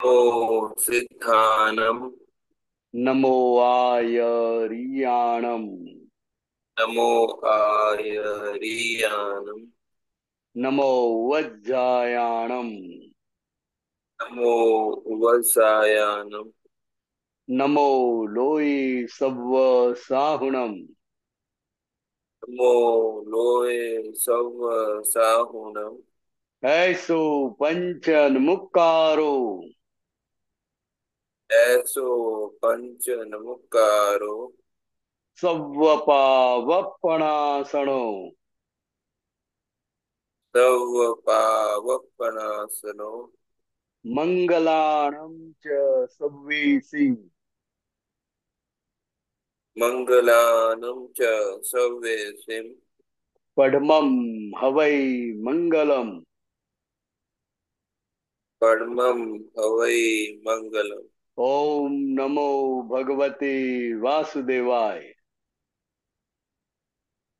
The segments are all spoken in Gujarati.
सिद्धानम नमो आयरियाणम नमो आयरियाणम नमो वज्जायाणम नमो वसायाणम नमो लोयि सव्व साहुणम नमो लोयि सव्व साहुणम ऐसो पंचन मुक्कारो એસો પંચ નમકારો સવપાવપણાસણો સવપાવપણાસનો મંગલાણમ ચ સવ્વીસી મંગલાનમ ચ સવ્વેસીમ પડમમ હવૈ મંગલમ પડમમ હવૈ મંગલમ ઓમ નમો ભગવતી વાસુદેવાય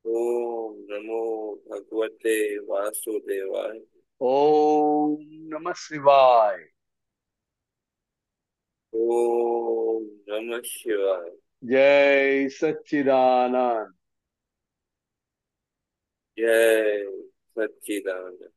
ઓમ નમો ભગવતે વાસુદેવાય ઓમ નમ શિવાય ઓમ નમ શિવાય જય સચ્ચિદાનંદ જય સચ્ચિદાનંદ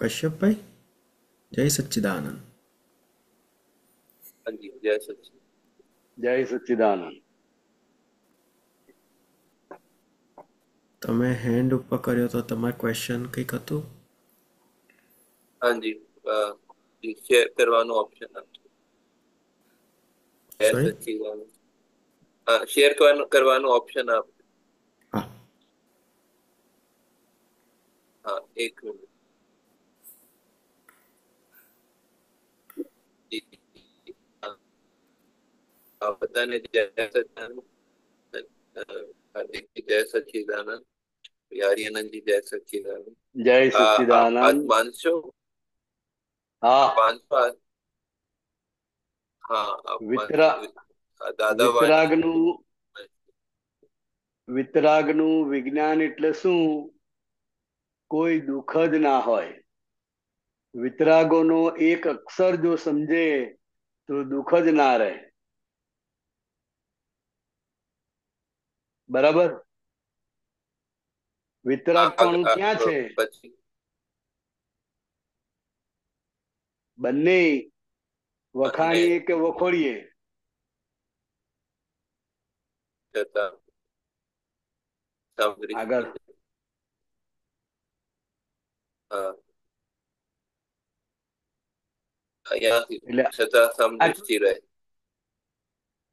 कश्यप भाई जय सच्चिदानंद जय सच्चिदानंद जय सच्चिदानंद તમે હેન્ડ ઉપર કર્યો તો તમારો ક્વેશ્ચન કઈક હતું હાજી શેર કરવાનો ઓપ્શન હતું શેર કરવાનો ઓપ્શન આપ હા એક મિનિટ બધાને જય સચિદાનંદ જય સચિદાનંદ યારિયાનંદજી જય સચિદાનંદ જય સચિદાનંદ માનશો હા પાંચસો હા વિજ્ઞાન એટલે શું કોઈ દુઃખ જ ના હોય વિતરાગો નો એક અક્ષર જો સમજે તો દુઃખ જ ના રહે બરાબર વિતરાગપણું ક્યાં છે બંને વખાણીએ કે વખોડીએ આગળ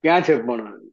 ક્યાં છે પણ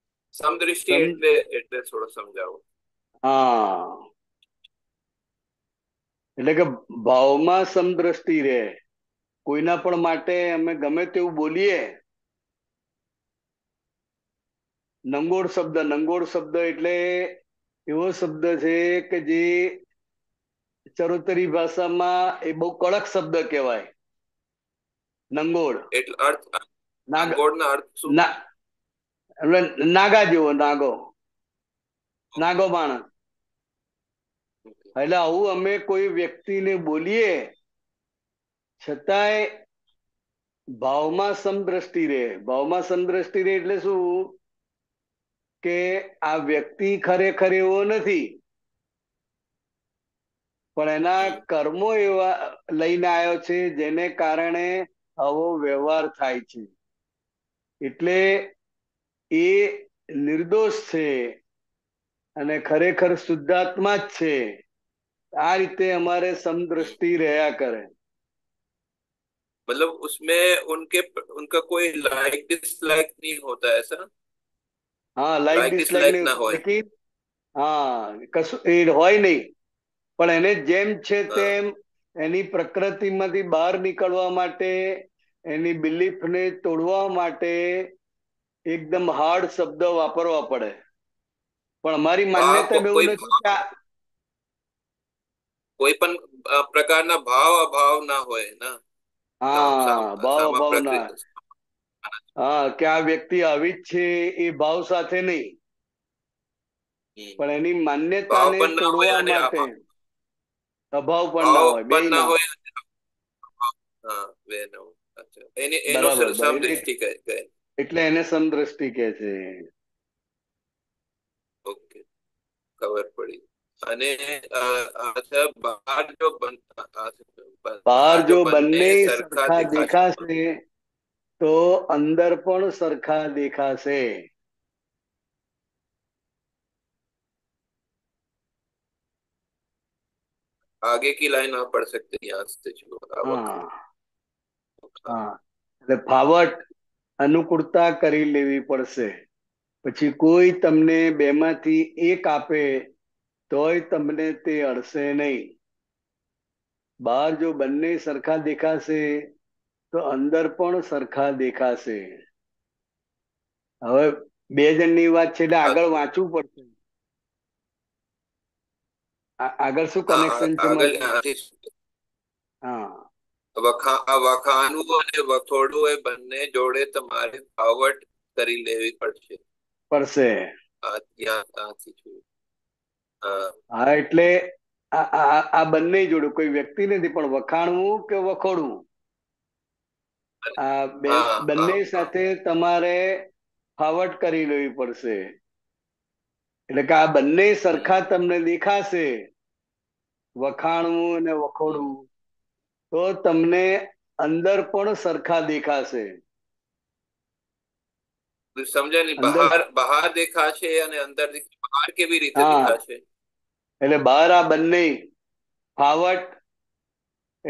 સમદ્રષ્ટિ એટલે એટલે થોડો સમજાવો હા એટલે કે ભાવમાં સમદ્રષ્ટિ રહે કોઈના પણ માટે અમે ગમે તેવું બોલીએ નંગોળ શબ્દ નંગોળ શબ્દ એટલે એવો શબ્દ છે કે જે ચરોતરી ભાષામાં એ બહુ કડક શબ્દ કહેવાય નંગોળ એટલે અર્થ નાગોળ ના અર્થ એટલે નાગા જેવો નાગો નાગો માણસ એટલે આવું અમે કોઈ વ્યક્તિને બોલીએ છતાંય ભાવમાં સમદ્રષ્ટિ રહે ભાવમાં સમદ્રષ્ટિ રહે એટલે શું કે આ વ્યક્તિ ખરેખર એવો નથી પણ એના કર્મો એવા લઈને આવ્યો છે જેને કારણે આવો વ્યવહાર થાય છે એટલે એ નિર્દોષ છે અને ખરેખર શુદ્ધાત્મા જ છે આ રીતે हमारे સમદ્રષ્ટિ રહ્યા કરે मतलब उसमें उनके उनका कोई लाइक डिसलाइक नहीं होता है सर हाँ लाइक डिसलाइक ना हो હા કશું એ હોય નહીં પણ એને જેમ છે તેમ એની પ્રકૃતિમાંથી બહાર નીકળવા માટે એની બિલીફને તોડવા માટે એકદમ હાર્ડ શબ્દ વાપરવા પડે પણ મારી માન્યતા એવું નથી કે કોઈ પણ પ્રકારના ભાવ અભાવ ના હોય ને હા ભાવ ભાવ ના હા કે આ વ્યક્તિ આવી જ છે એ ભાવ સાથે નહીં પણ એની માન્યતાને તોડવા માટે અભાવ પણ ના હોય બે ના હોય હા બે ના હોય એનો સમૃષ્ટિ કહે એટલે એને સમદ્રષ્ટિ કે છે ઓકે ખબર પડી અને બહાર જો બહાર જો બંને સરખા દેખાશે તો અંદર પણ સરખા દેખાશે आगे की लाइन आप पढ़ सकते हैं यहाँ से जो हाँ हाँ અનુકૂળતા કરી લેવી પડશે પછી કોઈ તમને બેમાંથી એક આપે તોય તમને તે અડશે નહીં બહાર જો બંને સરખા દેખાશે તો અંદર પણ સરખા દેખાશે હવે બે જણની વાત છે એટલે આગળ વાંચવું પડશે આગળ શું કનેક્શન છે હા વખાણું અને વખોડું એ બંને જોડે તમારે કાવટ કરી લેવી પડશે પડશે હા એટલે આ બંને જોડે કોઈ વ્યક્તિ નથી પણ વખાણવું કે વખોડવું આ બંને સાથે તમારે ફાવટ કરી લેવી પડશે એટલે કે આ બંને સરખા તમને દેખાશે વખાણવું અને વખોડવું તો તમને અંદર પણ સરખા દેખાશે સમજાય બહાર અને અંદર આ બંને ફાવટ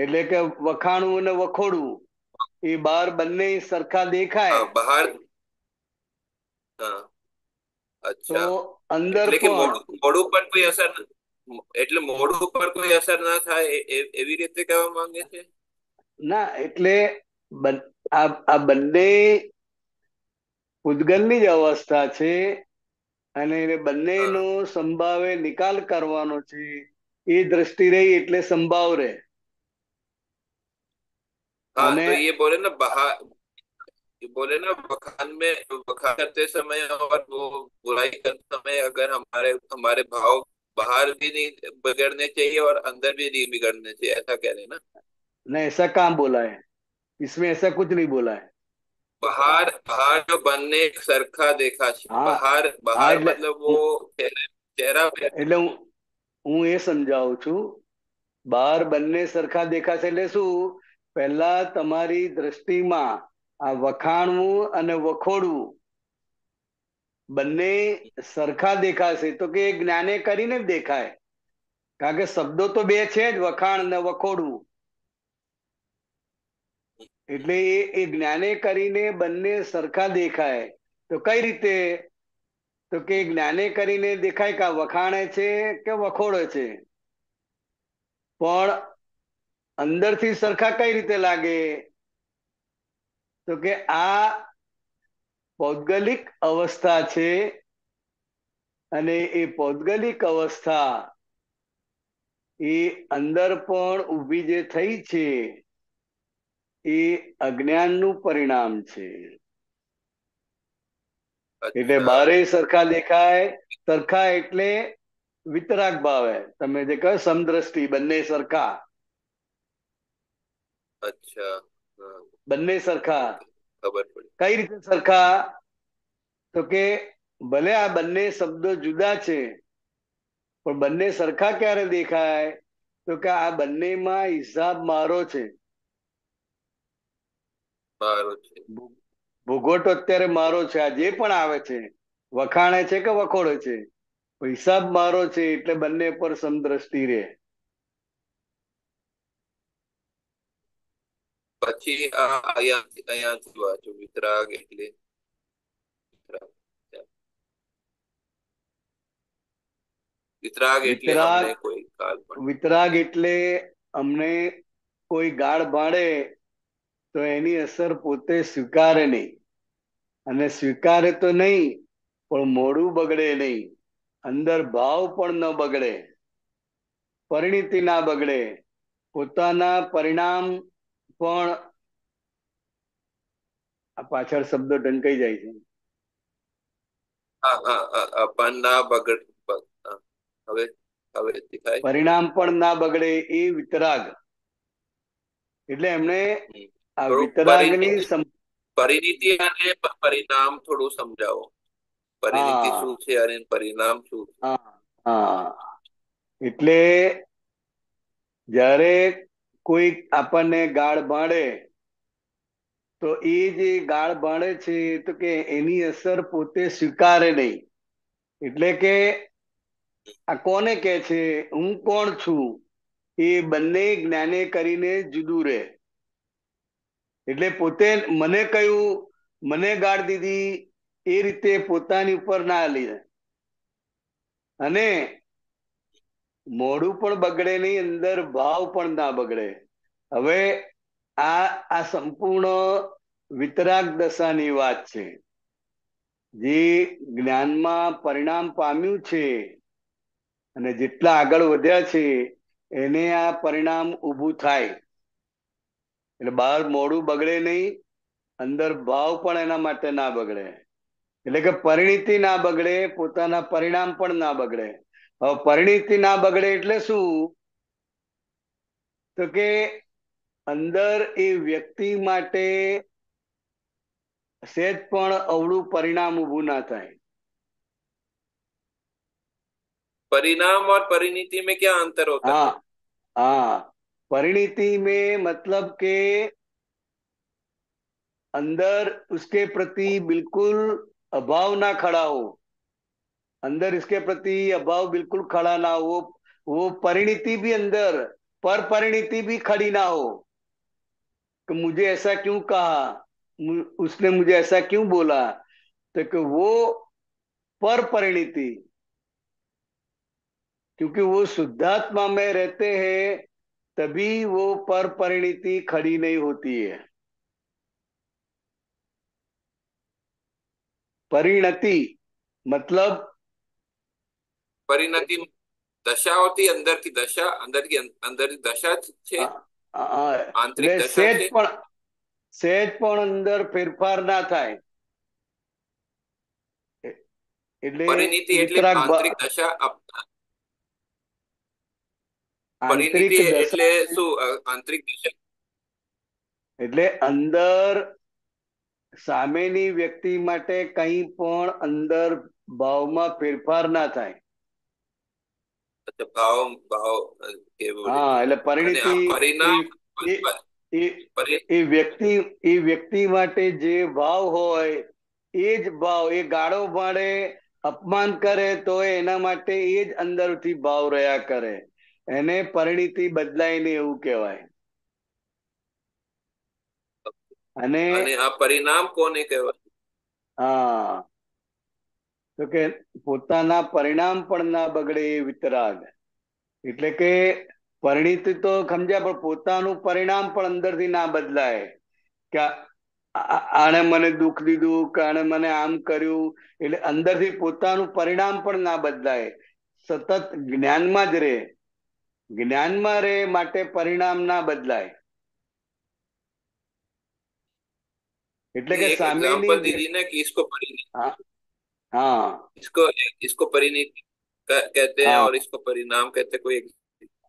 એટલે કે વખાણવું અને વખોડવું એ બહાર બંને સરખા દેખાય બહાર અચ્છા અંદર મોડું પર કોઈ અસર નથી એટલે મોઢું ઉપર કોઈ અસર ના થાય એવી રીતે કહેવા માંગે છે ના એટલે આ બંને ઉદગલની જ અવસ્થા છે અને એ બંનેનો સંભાવે નિકાલ કરવાનો છે એ દ્રષ્ટિ રહી એટલે સંભાવ રહે અને એ બોલે ને બહાર बोले ना बखान में बखान करते समय और वो बुराई करते समय अगर हमारे हमारे भाव बाहर भी नहीं बिगड़ने चाहिए और अंदर भी नहीं बिगड़ने चाहिए ऐसा कह रहे ना नहीं ऐसा काम बोला है इसमें ऐसा कुछ नहीं बोला है बाहर बाहर जो बनने सरखा देखा हाँ। बाहर બહાર બહાર મતલબ વો हूँ ये હું छू बार છું सरखा देखा से ले सु पहला પહેલા दृष्टि मा આ વખાણવું અને વખોડવું બંને સરખા દેખાશે તો કે જ્ઞાને કરીને જ દેખાય કારણ કે શબ્દો તો બે છે જ વખાણ ને વખોડવું એટલે એ જ્ઞાને કરીને બંને સરખા દેખાય તો કઈ રીતે તો કે જ્ઞાને કરીને દેખાય કે વખાણે છે કે વખોડે છે પણ અંદરથી સરખા કઈ રીતે લાગે તો કે આ પૌદ્ગલિક અવસ્થા છે અને એ પૌદ્ગલિક અવસ્થા એ અંદર પણ ઊભી જે થઈ છે એ અજ્ઞાનનું પરિણામ છે એટલે બારે સરખા દેખાય સરખા એટલે વિતરાક ભાવે તમે જે કહો સમદ્રષ્ટિ બંને સરખા અચ્છા બંને સરખા ખબર પડી કઈ રીતે સરખા તો કે ભલે આ બંને શબ્દો જુદા છે પણ બંને સરખા ક્યારે દેખાય તો કે આ બંનેમાં હિસાબ મારો છે ભૂગોટ અત્યારે મારો છે આ જે પણ આવે છે વખાણે છે કે વખોડે છે હિસાબ મારો છે એટલે બંને પર સમદ્રષ્ટિ રહે પછી વિતરાગ એટલે વિતરાગ એટલે અમને કોઈ ગાળ ભાડે તો એની અસર પોતે સ્વીકારે નહીં અને સ્વીકારે તો નહીં પણ મોડું બગડે નહીં અંદર ભાવ પણ ન બગડે પરિણીતિ ના બગડે પોતાના પરિણામ પણ આ પાછળ શબ્દો ઢંકાઈ જાય છે પરિણામ પણ ના બગડે એ વિતરાગ એટલે એમણે આ વિતરાગની પરિણીતિ અને પરિણામ થોડું સમજાવો પરિણીતિ શું છે અને પરિણામ શું હા એટલે જ્યારે કોઈ આપણને ગાળ ભાંડે તો એ જે ગાળ ભાંડે છે તો કે એની અસર પોતે સ્વીકારે નહીં એટલે કે આ કોને કે છે હું કોણ છું એ બંને જ્ઞાને કરીને જુદું રહે એટલે પોતે મને કહ્યું મને ગાળ દીધી એ રીતે પોતાની ઉપર ના લે અને મોડું પણ બગડે નહીં અંદર ભાવ પણ ના બગડે હવે આ આ સંપૂર્ણ વિતરાગ દશાની વાત છે જે જ્ઞાનમાં પરિણામ પામ્યું છે અને જેટલા આગળ વધ્યા છે એને આ પરિણામ ઊભું થાય એટલે બહાર મોડું બગડે નહીં અંદર ભાવ પણ એના માટે ના બગડે એટલે કે પરિણીતિ ના બગડે પોતાના પરિણામ પણ ના બગડે પરિણીતિ ના બગડે એટલે શું તો કે અંદર એ વ્યક્તિ માટે સેજ પણ અવળું પરિણામ ઉભું ના થાય પરિણામ और परिणति में क्या अंतर होता हाँ, है हाँ परिणति में मतलब के अंदर उसके प्रति बिल्कुल अभाव ना खड़ा हो अंदर इसके प्रति अभाव बिल्कुल खड़ा ना हो वो परिणति भी अंदर पर परिणति भी खड़ी ना हो कि तो मुझे ऐसा क्यों कहा उसने मुझे ऐसा क्यों बोला तो कि वो पर परिणति क्योंकि वो शुद्धात्मा में रहते हैं तभी वो पर परिणति खड़ी नहीं होती है परिणति मतलब પરિણતિ દશાઓથી અંદરથી દશા અંદરથી અંદરની દશા છે આંતરિક દશા પણ સહેજ પણ અંદર ફેરફાર ના થાય એટલે પરિણતિ એટલે આંતરિક દશા પરિણતિ એટલે શું આંતરિક દશા એટલે અંદર સામેની વ્યક્તિ માટે કંઈ પણ અંદર ભાવમાં ફેરફાર ના થાય ભાવ ભાવ હા એટલે પરિણતિ એ વ્યક્તિ એ વ્યક્તિ માટે જે ભાવ હોય એ જ ભાવ એ ગાળો પાડે અપમાન કરે તો એના માટે એ જ અંદરથી ભાવ રહ્યા કરે એને પરિણતિ બદલાય ને એવું કહેવાય અને આ પરિણામ કોને કહેવાય હા તો કે પોતાના પરિણામ પણ ના બગડે એ વિતરાગ એટલે કે પરિણિત તો સમજ્યા પણ પોતાનું પરિણામ પણ અંદરથી ના બદલાય કે આણે મને દુઃખ દીધું કે આણે મને આમ કર્યું એટલે અંદરથી પોતાનું પરિણામ પણ ના બદલાય સતત જ્ઞાનમાં જ રહે જ્ઞાનમાં રહે માટે પરિણામ ના બદલાય એટલે કે સામે हाँ इसको इसको परिणय कहते हैं हाँ और इसको परिणाम कहते हैं कोई एक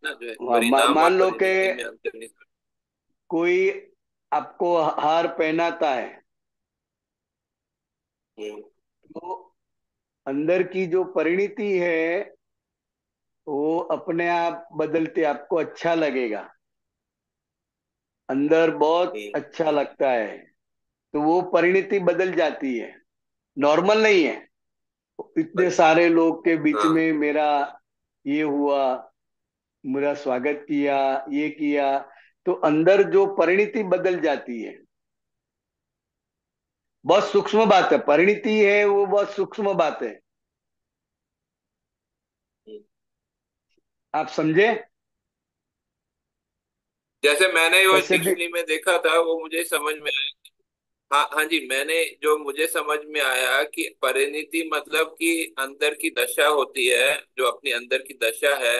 ना जो है हाँ, मान लो कि कोई आपको हार पहनाता है हम्म। तो अंदर की जो परिणति है वो अपने आप बदलते आपको अच्छा लगेगा अंदर बहुत हम्म। अच्छा लगता है तो वो परिणति बदल जाती है नॉर्मल नहीं है इतने सारे लोग के बीच हाँ। में मेरा ये हुआ मेरा स्वागत किया ये किया तो अंदर जो परिणति बदल जाती है बहुत सूक्ष्म बात है परिणति है वो बहुत सूक्ष्म बात है आप समझे जैसे मैंने वो में देखा था वो मुझे समझ में आया हाँ हाँ जी मैंने जो मुझे समझ में आया कि परिणति मतलब कि अंदर की दशा होती है जो अपनी अंदर की दशा है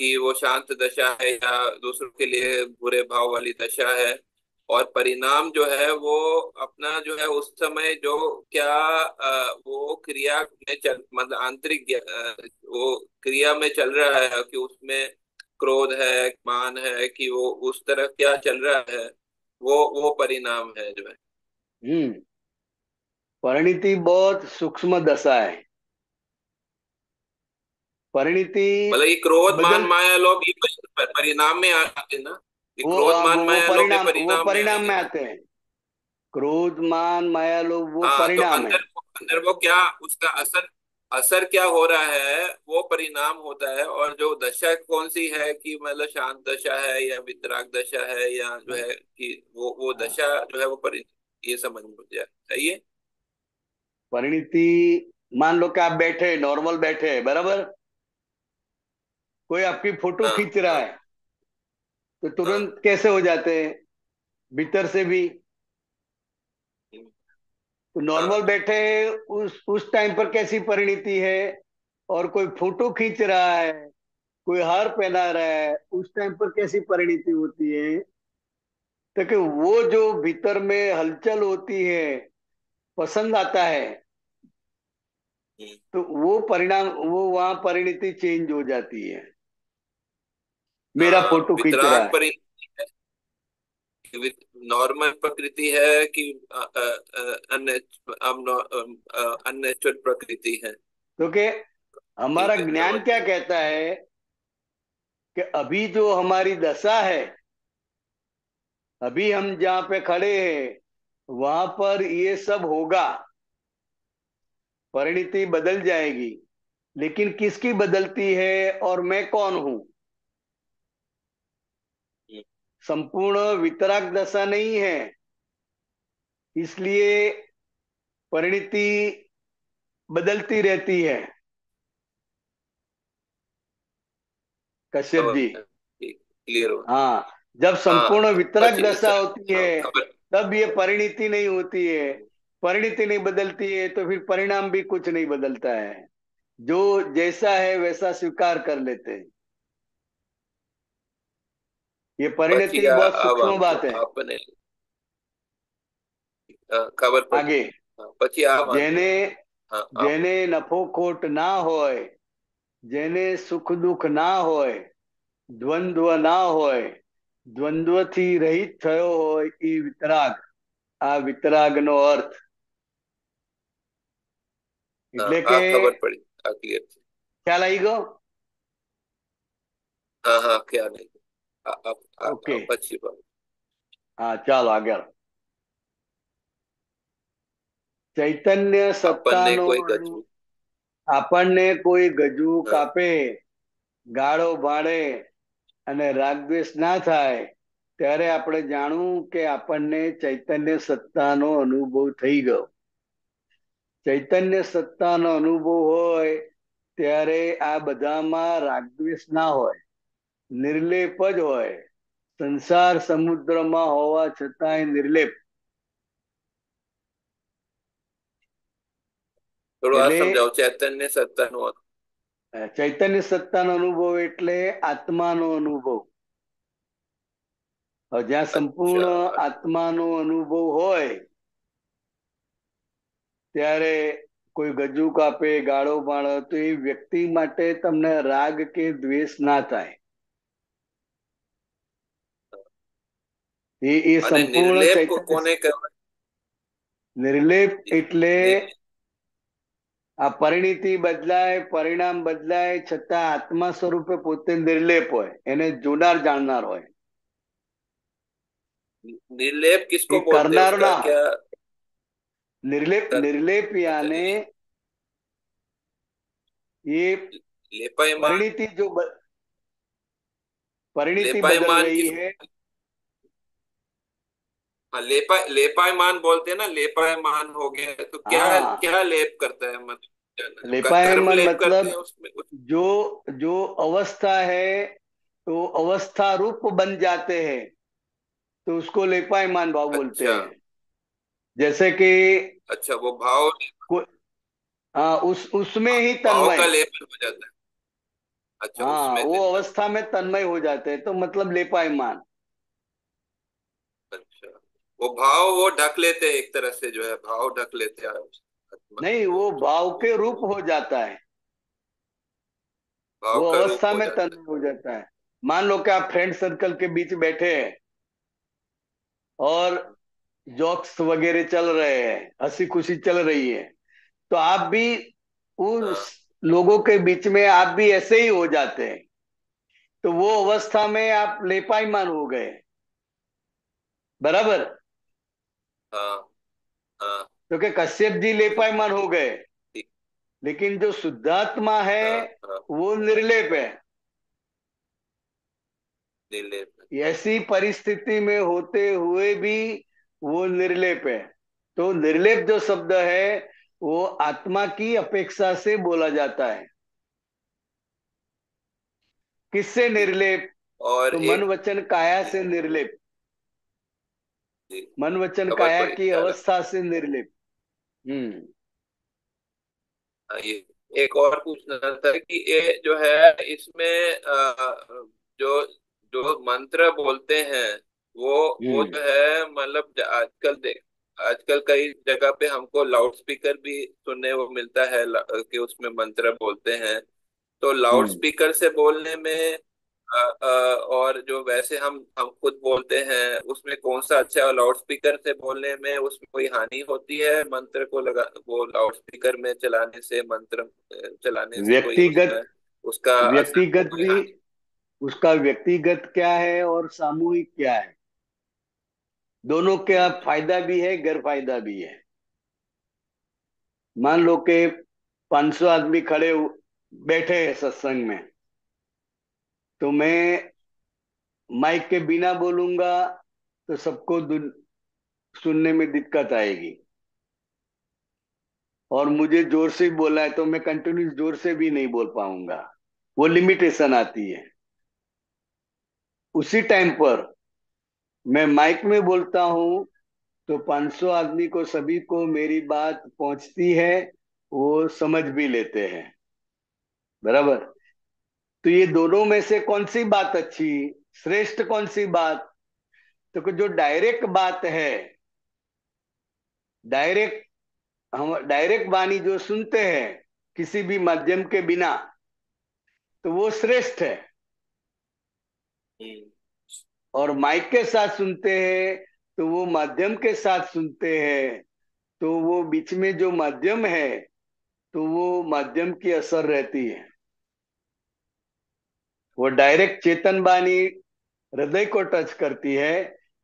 कि वो शांत दशा है या दूसरों के लिए बुरे भाव वाली दशा है और परिणाम जो है वो अपना जो है उस समय जो क्या वो क्रिया में चल मतलब आंतरिक वो क्रिया में चल रहा है कि उसमें क्रोध है मान है कि वो उस तरह क्या चल रहा है वो वो परिणाम है जो है हम्म परिणति बहुत सूक्ष्म दशा है परिणति मतलब ये क्रोध मान माया लोग परिणाम में आते हैं ना क्रोध मान माया परिणाम परिणाम, परिणाम में आते हैं क्रोध मान माया लोग वो हाँ, तो परिणाम है अंदर वो क्या उसका असर असर क्या हो रहा है वो परिणाम होता है और जो दशा कौन सी है कि मतलब शांत दशा है या वितराग दशा है या जो है कि वो वो हाँ। दशा जो है वो परिणाम ये समझ में मुझे सही है परिणति मान लो कि आप बैठे नॉर्मल बैठे बराबर कोई आपकी फोटो हाँ। खींच रहा है तो हाँ। तुरंत कैसे हो जाते हैं भीतर से भी तो नॉर्मल हाँ। बैठे उस उस टाइम पर कैसी परिणति है और कोई फोटो खींच रहा है कोई हार पहना रहा है उस टाइम पर कैसी परिणति होती है ताकि वो जो भीतर में हलचल होती है पसंद आता है हम्म। तो वो परिणाम वो वहां परिणति चेंज हो जाती है मेरा फोटो हाँ, खींच रहा है नॉर्मल प्रकृति है कि अननेचुरल प्रकृति है तो के हमारा ज्ञान क्या कहता है कि अभी जो हमारी दशा है अभी हम जहां पे खड़े हैं वहां पर ये सब होगा परिणति बदल जाएगी लेकिन किसकी बदलती है और मैं कौन हूं संपूर्ण वितराग दशा नहीं है इसलिए परिणति बदलती रहती है कश्यप जी क्लियर हाँ जब हाँ, संपूर्ण तो वितरक दशा होती तो है तब ये परिणति नहीं होती है परिणति नहीं बदलती है तो फिर परिणाम भी कुछ नहीं बदलता है जो जैसा है वैसा स्वीकार कर लेते हैं ये परिणति बहुत सूक्ष्म बात है आपने ખબર આગે પછી આ જેને જેને ना ખોટ ના ना हो સુખ દુઃખ ના દ્વંદ્વથી રહિત થયો હોય એ વિતરાગ આ વિતરાગ નો અર્થ એટલે કે ખ્યાલ આવી ગયો હા ચાલો આગળ ચૈતન્ય સપ્તાહનો આપણને કોઈ ગજુ કાપે ગાળો ભાડે અને રાગદ્વેષ ના થાય ત્યારે આપણે જાણવું કે આપણને ચૈતન્ય સત્તાનો અનુભવ થઈ ગયો ચૈતન્ય સત્તાનો અનુભવ હોય ત્યારે આ બધામાં રાગદ્વેષ ના હોય નિર્લેપ જ હોય સંસાર સમુદ્રમાં હોવા છતાંય નિર્લેપ થોડું આ સમજાવ ચૈતન્ય સત્તાનું ચૈતન્ય સત્તાનો અનુભવ એટલે આત્માનો અનુભવ જ્યાં સંપૂર્ણ આત્માનો અનુભવ હોય ત્યારે કોઈ ગજુ કાપે ગાળો પાડે તો એ વ્યક્તિ માટે તમને રાગ કે દ્વેષ ના થાય એ એ સંપૂર્ણ નિર્લેપ એટલે આ પરિણીતિ બદલાય પરિણામ બદલાય છતાં આત્મા સ્વરૂપે પોતે નિર્લેપ હોય એને જોનાર જાણનાર હોય નિર્લેપ કિસકો કરનાર ના નિર્લેપ નિર્લેપ યાને ये परिणीति जो ब... परिणीति बदल रही हाँ, लेपा लेपायमान बोलते हैं ना लेपायमान हो गया तो क्या हाँ। क्या लेप करता है मतलब लेपायमान लेप मतलब उसमें जो जो अवस्था है तो अवस्था रूप बन जाते हैं तो उसको लेपायमान भाव अच्छा। बोलते हैं जैसे कि अच्छा वो भाव हाँ उस उसमें ही तन्मय का लेप हो जाता है अच्छा हाँ उसमें वो अवस्था में तन्मय हो जाते हैं तो मतलब लेपायमान अच्छा वो भाव वो ढक लेते हैं एक तरह से जो है भाव ढक लेते हैं नहीं वो भाव के रूप हो जाता है वो अवस्था में तन हो जाता है मान लो कि आप फ्रेंड सर्कल के बीच बैठे हैं और जॉक्स वगैरह चल रहे हैं हंसी खुशी चल रही है तो आप भी उस हाँ। लोगों के बीच में आप भी ऐसे ही हो जाते हैं तो वो अवस्था में आप लेपाईमान हो गए बराबर हाँ, हाँ। क्योंकि कश्यप जी लेपायमान हो गए लेकिन जो शुद्धात्मा है हाँ, वो निर्लेप है ऐसी परिस्थिति में होते हुए भी वो निर्लेप है तो निर्लेप जो शब्द है वो आत्मा की अपेक्षा से बोला जाता है किससे निर्लेप और तो मन वचन काया से निर्लेप मन वचन तो काया की अवस्था से निर्लिप हम्म एक और पूछना था कि ये जो है इसमें जो जो मंत्र बोलते हैं वो वो हम्म. जो है मतलब आजकल देख आजकल कई जगह पे हमको लाउड स्पीकर भी सुनने वो मिलता है कि उसमें मंत्र बोलते हैं तो हम्म. लाउड स्पीकर से बोलने में और जो वैसे हम हम खुद बोलते हैं उसमें कौन सा अच्छा है लाउड स्पीकर से बोलने में उसमें कोई हानि होती है मंत्र को लगा वो लाउड स्पीकर में चलाने से मंत्र चलाने से व्यक्तिगत उसका व्यक्तिगत भी उसका व्यक्तिगत क्या है और सामूहिक क्या है दोनों का फायदा भी है गैर फायदा भी है मान लो पांच 500 आदमी खड़े बैठे हैं सत्संग में तो मैं माइक के बिना बोलूंगा तो सबको सुनने में दिक्कत आएगी और मुझे जोर से बोला है तो मैं कंटिन्यूस जोर से भी नहीं बोल पाऊंगा वो लिमिटेशन आती है उसी टाइम पर मैं माइक में बोलता हूं तो 500 आदमी को सभी को मेरी बात पहुंचती है वो समझ भी लेते हैं बराबर तो ये दोनों में से कौन सी बात अच्छी श्रेष्ठ कौन सी बात तो जो डायरेक्ट बात है डायरेक्ट हम डायरेक्ट वाणी जो सुनते हैं किसी भी माध्यम के बिना तो वो श्रेष्ठ है हम्म। और माइक के साथ सुनते हैं तो वो माध्यम के साथ सुनते हैं तो वो बीच में जो माध्यम है तो वो माध्यम की असर रहती है वो डायरेक्ट चेतन बानी हृदय को टच करती है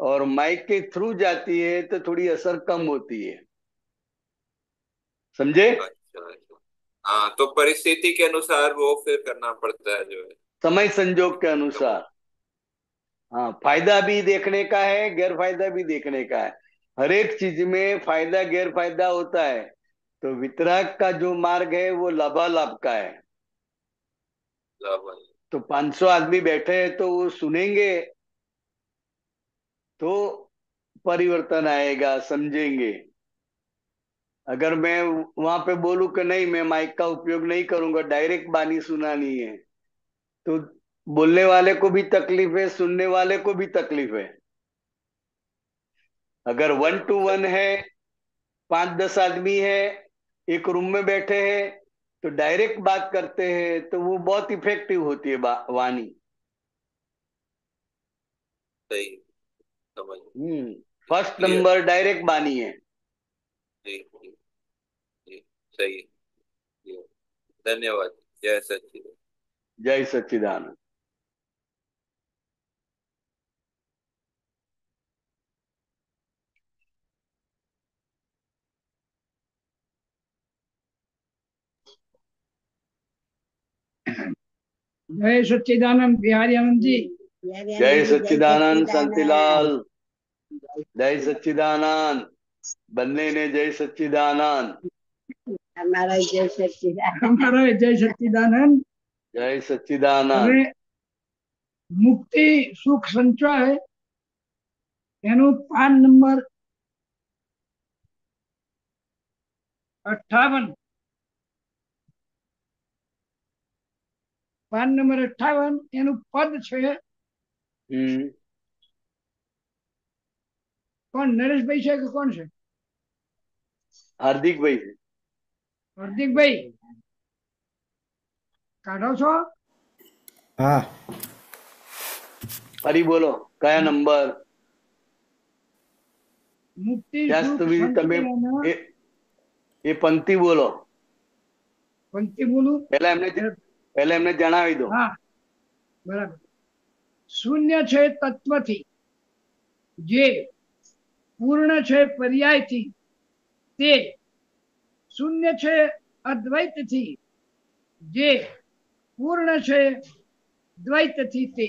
और माइक के थ्रू जाती है तो थोड़ी असर कम होती है समझे अच्छा, अच्छा। हाँ तो परिस्थिति के अनुसार वो फिर करना पड़ता है जो है समय संजोग के अनुसार हाँ फायदा भी देखने का है गैर फायदा भी देखने का है हर एक चीज में फायदा गैर फायदा होता है तो वितराग का जो मार्ग है वो लाभालाभ का है लाभालाभ तो 500 आदमी बैठे हैं तो वो सुनेंगे तो परिवर्तन आएगा समझेंगे अगर मैं वहां पे बोलूं कि नहीं मैं माइक का उपयोग नहीं करूंगा डायरेक्ट बानी सुनानी है तो बोलने वाले को भी तकलीफ है सुनने वाले को भी तकलीफ है अगर वन टू वन है पांच दस आदमी है एक रूम में बैठे हैं तो डायरेक्ट बात करते हैं तो वो बहुत इफेक्टिव होती है वाणी हम्म फर्स्ट नंबर डायरेक्ट वाणी है सही धन्यवाद जय सचिद जय सच्चिदानंद जय सच्चिदानंद बिहारी आनंद जी जय सच्चिदानंद संतीलाल जय सच्चिदानंद बनने ने जय सच्चिदानंद हमारा जय सच्चिदानंद हमारा जय सच्चिदानंद जय सच्चिदानंद મુક્તિ સુખ સંચય એનું પાન નંબર અઠાવન પાન નંબર અઠાવન એનું પદ છે કોણ નરેશભાઈ છે કે કોણ છે હાર્દિકભાઈ છે હાર્દિકભાઈ કાઢો છો હા ફરી બોલો કયા નંબર મુક્તિ તમે એ પંક્તિ બોલો પંક્તિ બોલું પેલા એમને પહેલા એમને જણાવી દો બરાબર શૂન્ય છે તત્વથી જે પૂર્ણ છે પર્યાયથી તે શૂન્ય છે અદ્વૈતથી જે પૂર્ણ છે દ્વૈતથી તે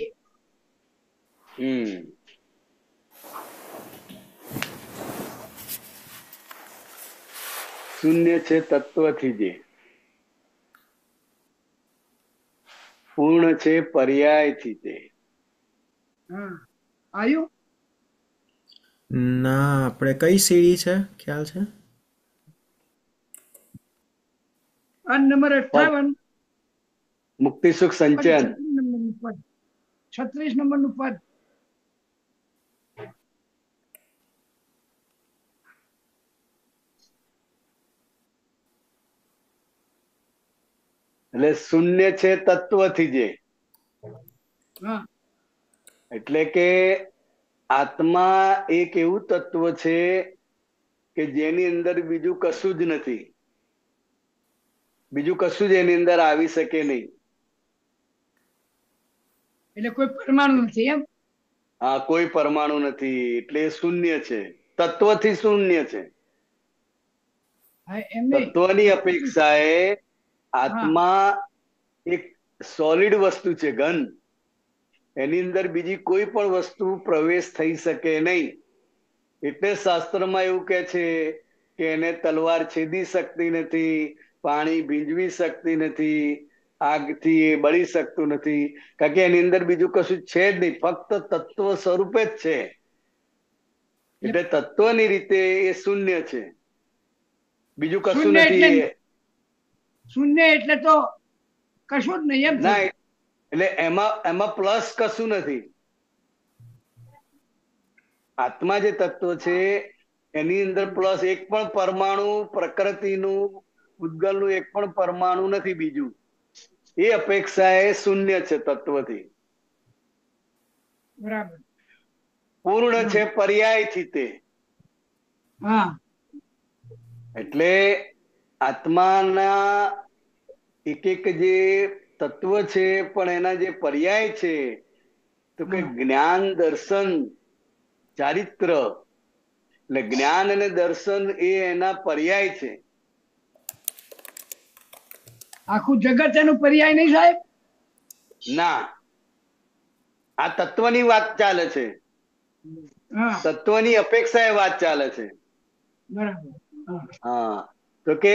હમ શૂન્ય છે તત્વથી જે પૂર્ણ છે પર્યાયથી તે આયો ના આપણે કઈ સીડી છે ખ્યાલ છે અન નંબર 58 મુક્તિ સુખ સંચયન 36 નંબર નું પદ એટલે શૂન્ય છે તત્વથી જે એટલે કે આત્મા એક એવું તત્વ છે કે જેની અંદર બીજું કશું જ નથી બીજું કશું જ એની અંદર આવી શકે નહીં એટલે કોઈ પરમાણુ નથી એમ હા કોઈ પરમાણુ નથી એટલે શૂન્ય છે તત્વથી શૂન્ય છે તત્વની એ આત્મા એક સોલિડ વસ્તુ છે ઘન એની અંદર બીજી કોઈ પણ વસ્તુ પ્રવેશ થઈ શકે નહીં એટલે શાસ્ત્રમાં એવું કે છે કે એને તલવાર છેદી શકતી નથી પાણી ભીંજવી શકતી નથી આગથી એ બળી શકતું નથી કારણ કે એની અંદર બીજું કશું છે જ નહીં ફક્ત તત્વ સ્વરૂપે જ છે એટલે તત્વની રીતે એ શૂન્ય છે બીજું કશું નથી શૂન્ય એટલે તો કશું જ નહીં એમ ના એટલે એમાં એમાં પ્લસ કશું નથી આત્મા જે તત્વ છે એની અંદર પ્લસ એક પણ પરમાણુ પ્રકૃતિનું ભૂતગલનું એક પણ પરમાણુ નથી બીજું એ અપેક્ષા એ શૂન્ય છે તત્વથી બરાબર પૂર્ણ છે પર્યાય થી તે એટલે આત્માના એક એક જે તત્વ છે પણ એના જે પર્યાય છે તો કે જ્ઞાન દર્શન ચારિત્ર એટલે જ્ઞાન અને દર્શન એ એના પર્યાય છે આખું જગત એનું પર્યાય નહીં સાહેબ ના આ તત્વની વાત ચાલે છે તત્વની અપેક્ષા એ વાત ચાલે છે બરાબર હા તો કે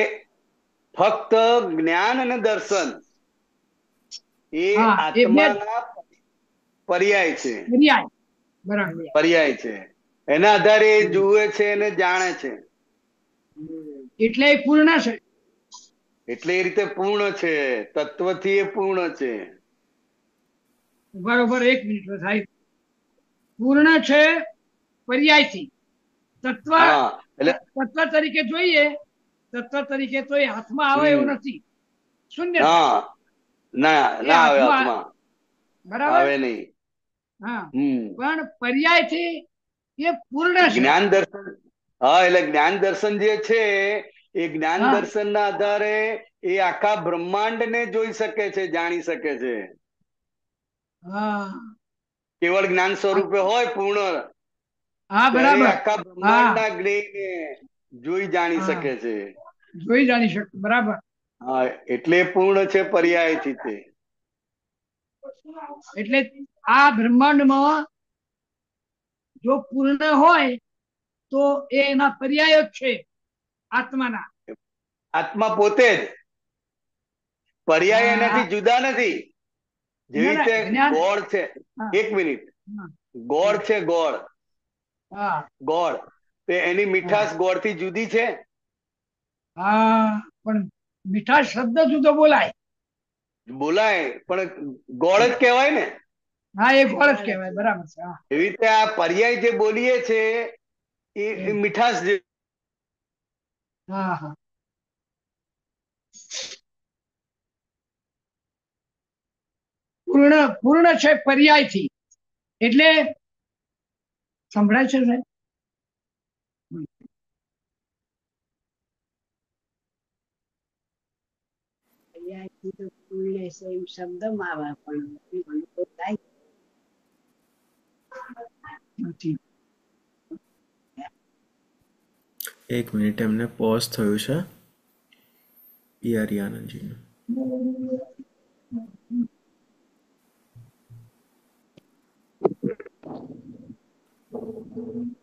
ફક્ત જ્ઞાન અને દર્શન એ આત્માના પર્યાય છે પર્યાય છે એના આધારે જુએ છે અને જાણે છે એટલે પૂર્ણ છે એટલે એ રીતે પૂર્ણ છે તત્વથી એ પૂર્ણ છે બરોબર એક મિનિટ સાહેબ પૂર્ણ છે પર્યાય થી તત્વ એટલે તત્વ તરીકે જોઈએ તત્વ તરીકે તો એ હાથમાં આવે એવું નથી શૂન્ય આખા બ્રહ્માંડ ને જોઈ શકે છે જાણી શકે છે કેવળ જ્ઞાન સ્વરૂપે હોય પૂર્ણ આખા બ્રહ્માંડ ના જોઈ જાણી શકે છે જોઈ જાણી શકે બરાબર હા એટલે પૂર્ણ છે પર્યાયથી તે એટલે આ બ્રહ્માંડમાં જો પૂર્ણ હોય તો એ એના પર્યાય જ છે આત્માના આત્મા પોતે જ પર્યાય એનાથી જુદા નથી જેવી રીતે ગોળ છે એક મિનિટ ગોળ છે ગોળ ગોળ તે એની મીઠાશ ગોળ થી જુદી છે હા પણ મીઠા શબ્દ થી તો બોલાય બોલાય પણ ગોળ જ કહેવાય ને હા એ ગોળ જ કહેવાય બરાબર છે એવી રીતે આ પર્યાય જે બોલીએ છે એ મીઠાશ જે હા હા પૂર્ણ પૂર્ણ છે પર્યાય થી એટલે સંભળાય છે સાહેબ શબ્દમાં આવે પણ એક મિનિટ એમને પોઝ થયું છે પીઆરી આનંદજીનું Thank you.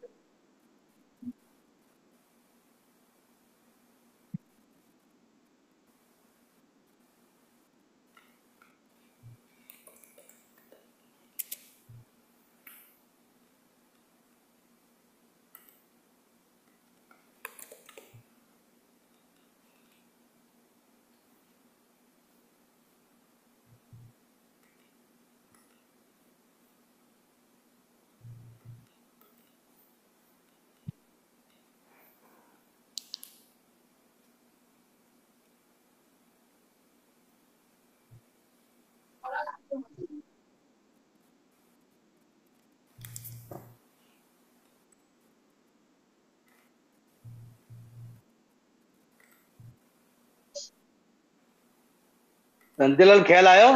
સંતિલાલ ખ્યાલ આવ્યો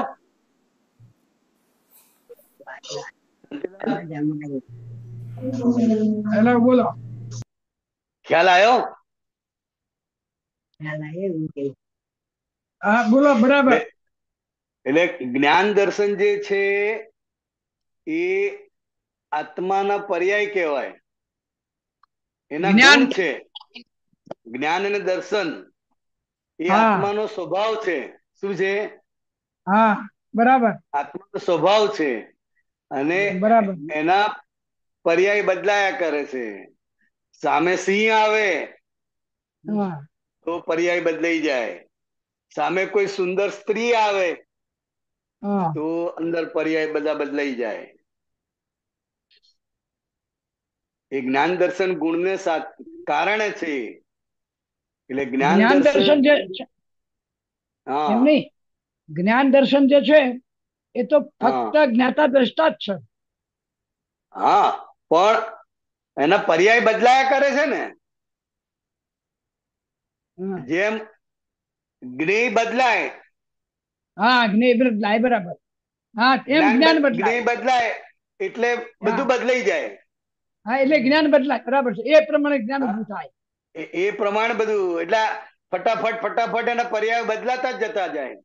હેલો બોલો ખ્યાલ આવ્યો હા બોલો બરાબર એટલે જ્ઞાન દર્શન જે છે એ આત્માના પર્યાય કહેવાય એના જ્ઞાન છે જ્ઞાન અને દર્શન એ આત્માનો સ્વભાવ છે શું છે હા બરાબર આત્માનો સ્વભાવ છે અને એના પર્યાય બદલાયા કરે છે સામે સિંહ આવે તો પર્યાય બદલાઈ જાય સામે કોઈ સુંદર સ્ત્રી આવે તો અંદર પર્યાય બધા બદલાઈ જાય એ જ્ઞાન દર્શન ગુણ ગુણને કારણે છે એટલે જ્ઞાન દર્શન એમ નહીં જ્ઞાન દર્શન જે છે એ તો ફક્ત જ્ઞાતા દ્રષ્ટા જ છે હા પણ એના પર્યાય બદલાયા કરે છે ને જેમ જ્ઞે બદલાય હા જ્ઞે બદલાય બરાબર હા તેમ જ્ઞાન બદલાય બદલાય એટલે બધું બદલાઈ જાય હા એટલે જ્ઞાન બદલાય બરાબર છે એ પ્રમાણે જ્ઞાન ઉભું થાય એ પ્રમાણે બધું એટલે ફટાફટ ફટાફટ એના પર્યાય બદલાતા જતા જાય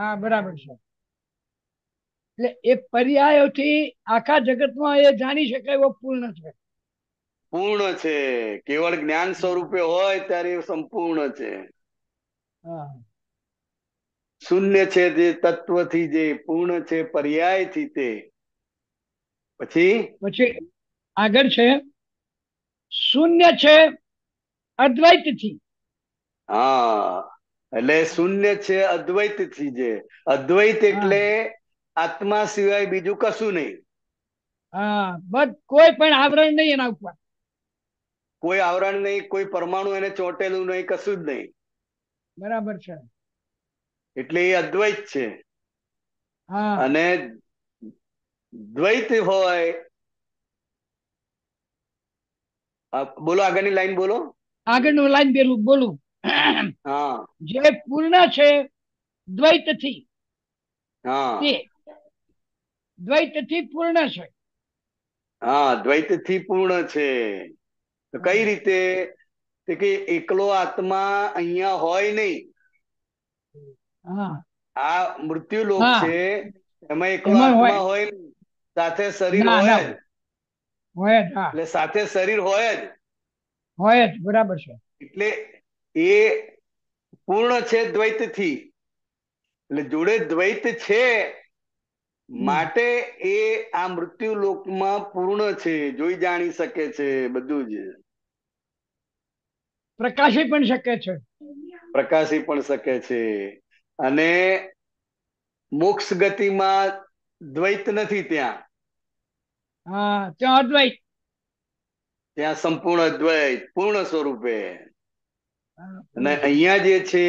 હા બરાબર છે એટલે એ પર્યાયોથી આખા જગતમાં એ જાણી શકાય એવો પૂર્ણ છે પૂર્ણ છે કેવળ જ્ઞાન સ્વરૂપે હોય ત્યારે એ સંપૂર્ણ છે શૂન્ય છે જે તત્વથી જે પૂર્ણ છે પર્યાયથી તે પછી પછી આગળ છે શૂન્ય છે થી હા એટલે શૂન્ય છે અદ્વૈત થી જે અદ્વૈત એટલે આત્મા સિવાય બીજું કશું નહીં હા બટ કોઈ પણ આવરણ નહીં એના ઉપર કોઈ આવરણ નહીં કોઈ પરમાણુ એને ચોંટેલું નહીં કશું જ નહીં બરાબર છે એટલે એ અદ્વૈત છે અને દ્વૈત હોય બોલો આગળની લાઈન બોલો આગળનું લાઈન પેલું બોલું જે પૂર્ણ છે દ્વૈતથી તે દ્વૈતથી પૂર્ણ છે હા દ્વૈતથી પૂર્ણ છે તો કઈ રીતે કે એકલો આત્મા અહીંયા હોય નહીં આ મૃત્યુ લોક છે એમાં એકલો આત્મા હોય સાથે શરીર હોય જ હોય એટલે સાથે શરીર હોય જ હોય જ બરાબર છે એટલે એ પૂર્ણ છે દ્વૈતથી એટલે જોડે દ્વૈત છે માટે એ આ મૃત્યુ લોકમાં પૂર્ણ છે જોઈ જાણી શકે છે બધું જ પ્રકાશી પણ શકે છે પ્રકાશી પણ શકે છે અને મોક્ષ ગતિમાં દ્વૈત નથી ત્યાં હા ત્યાં અદ્વૈત ત્યાં સંપૂર્ણ દ્વૈત પૂર્ણ સ્વરૂપે અને અહીંયા જે છે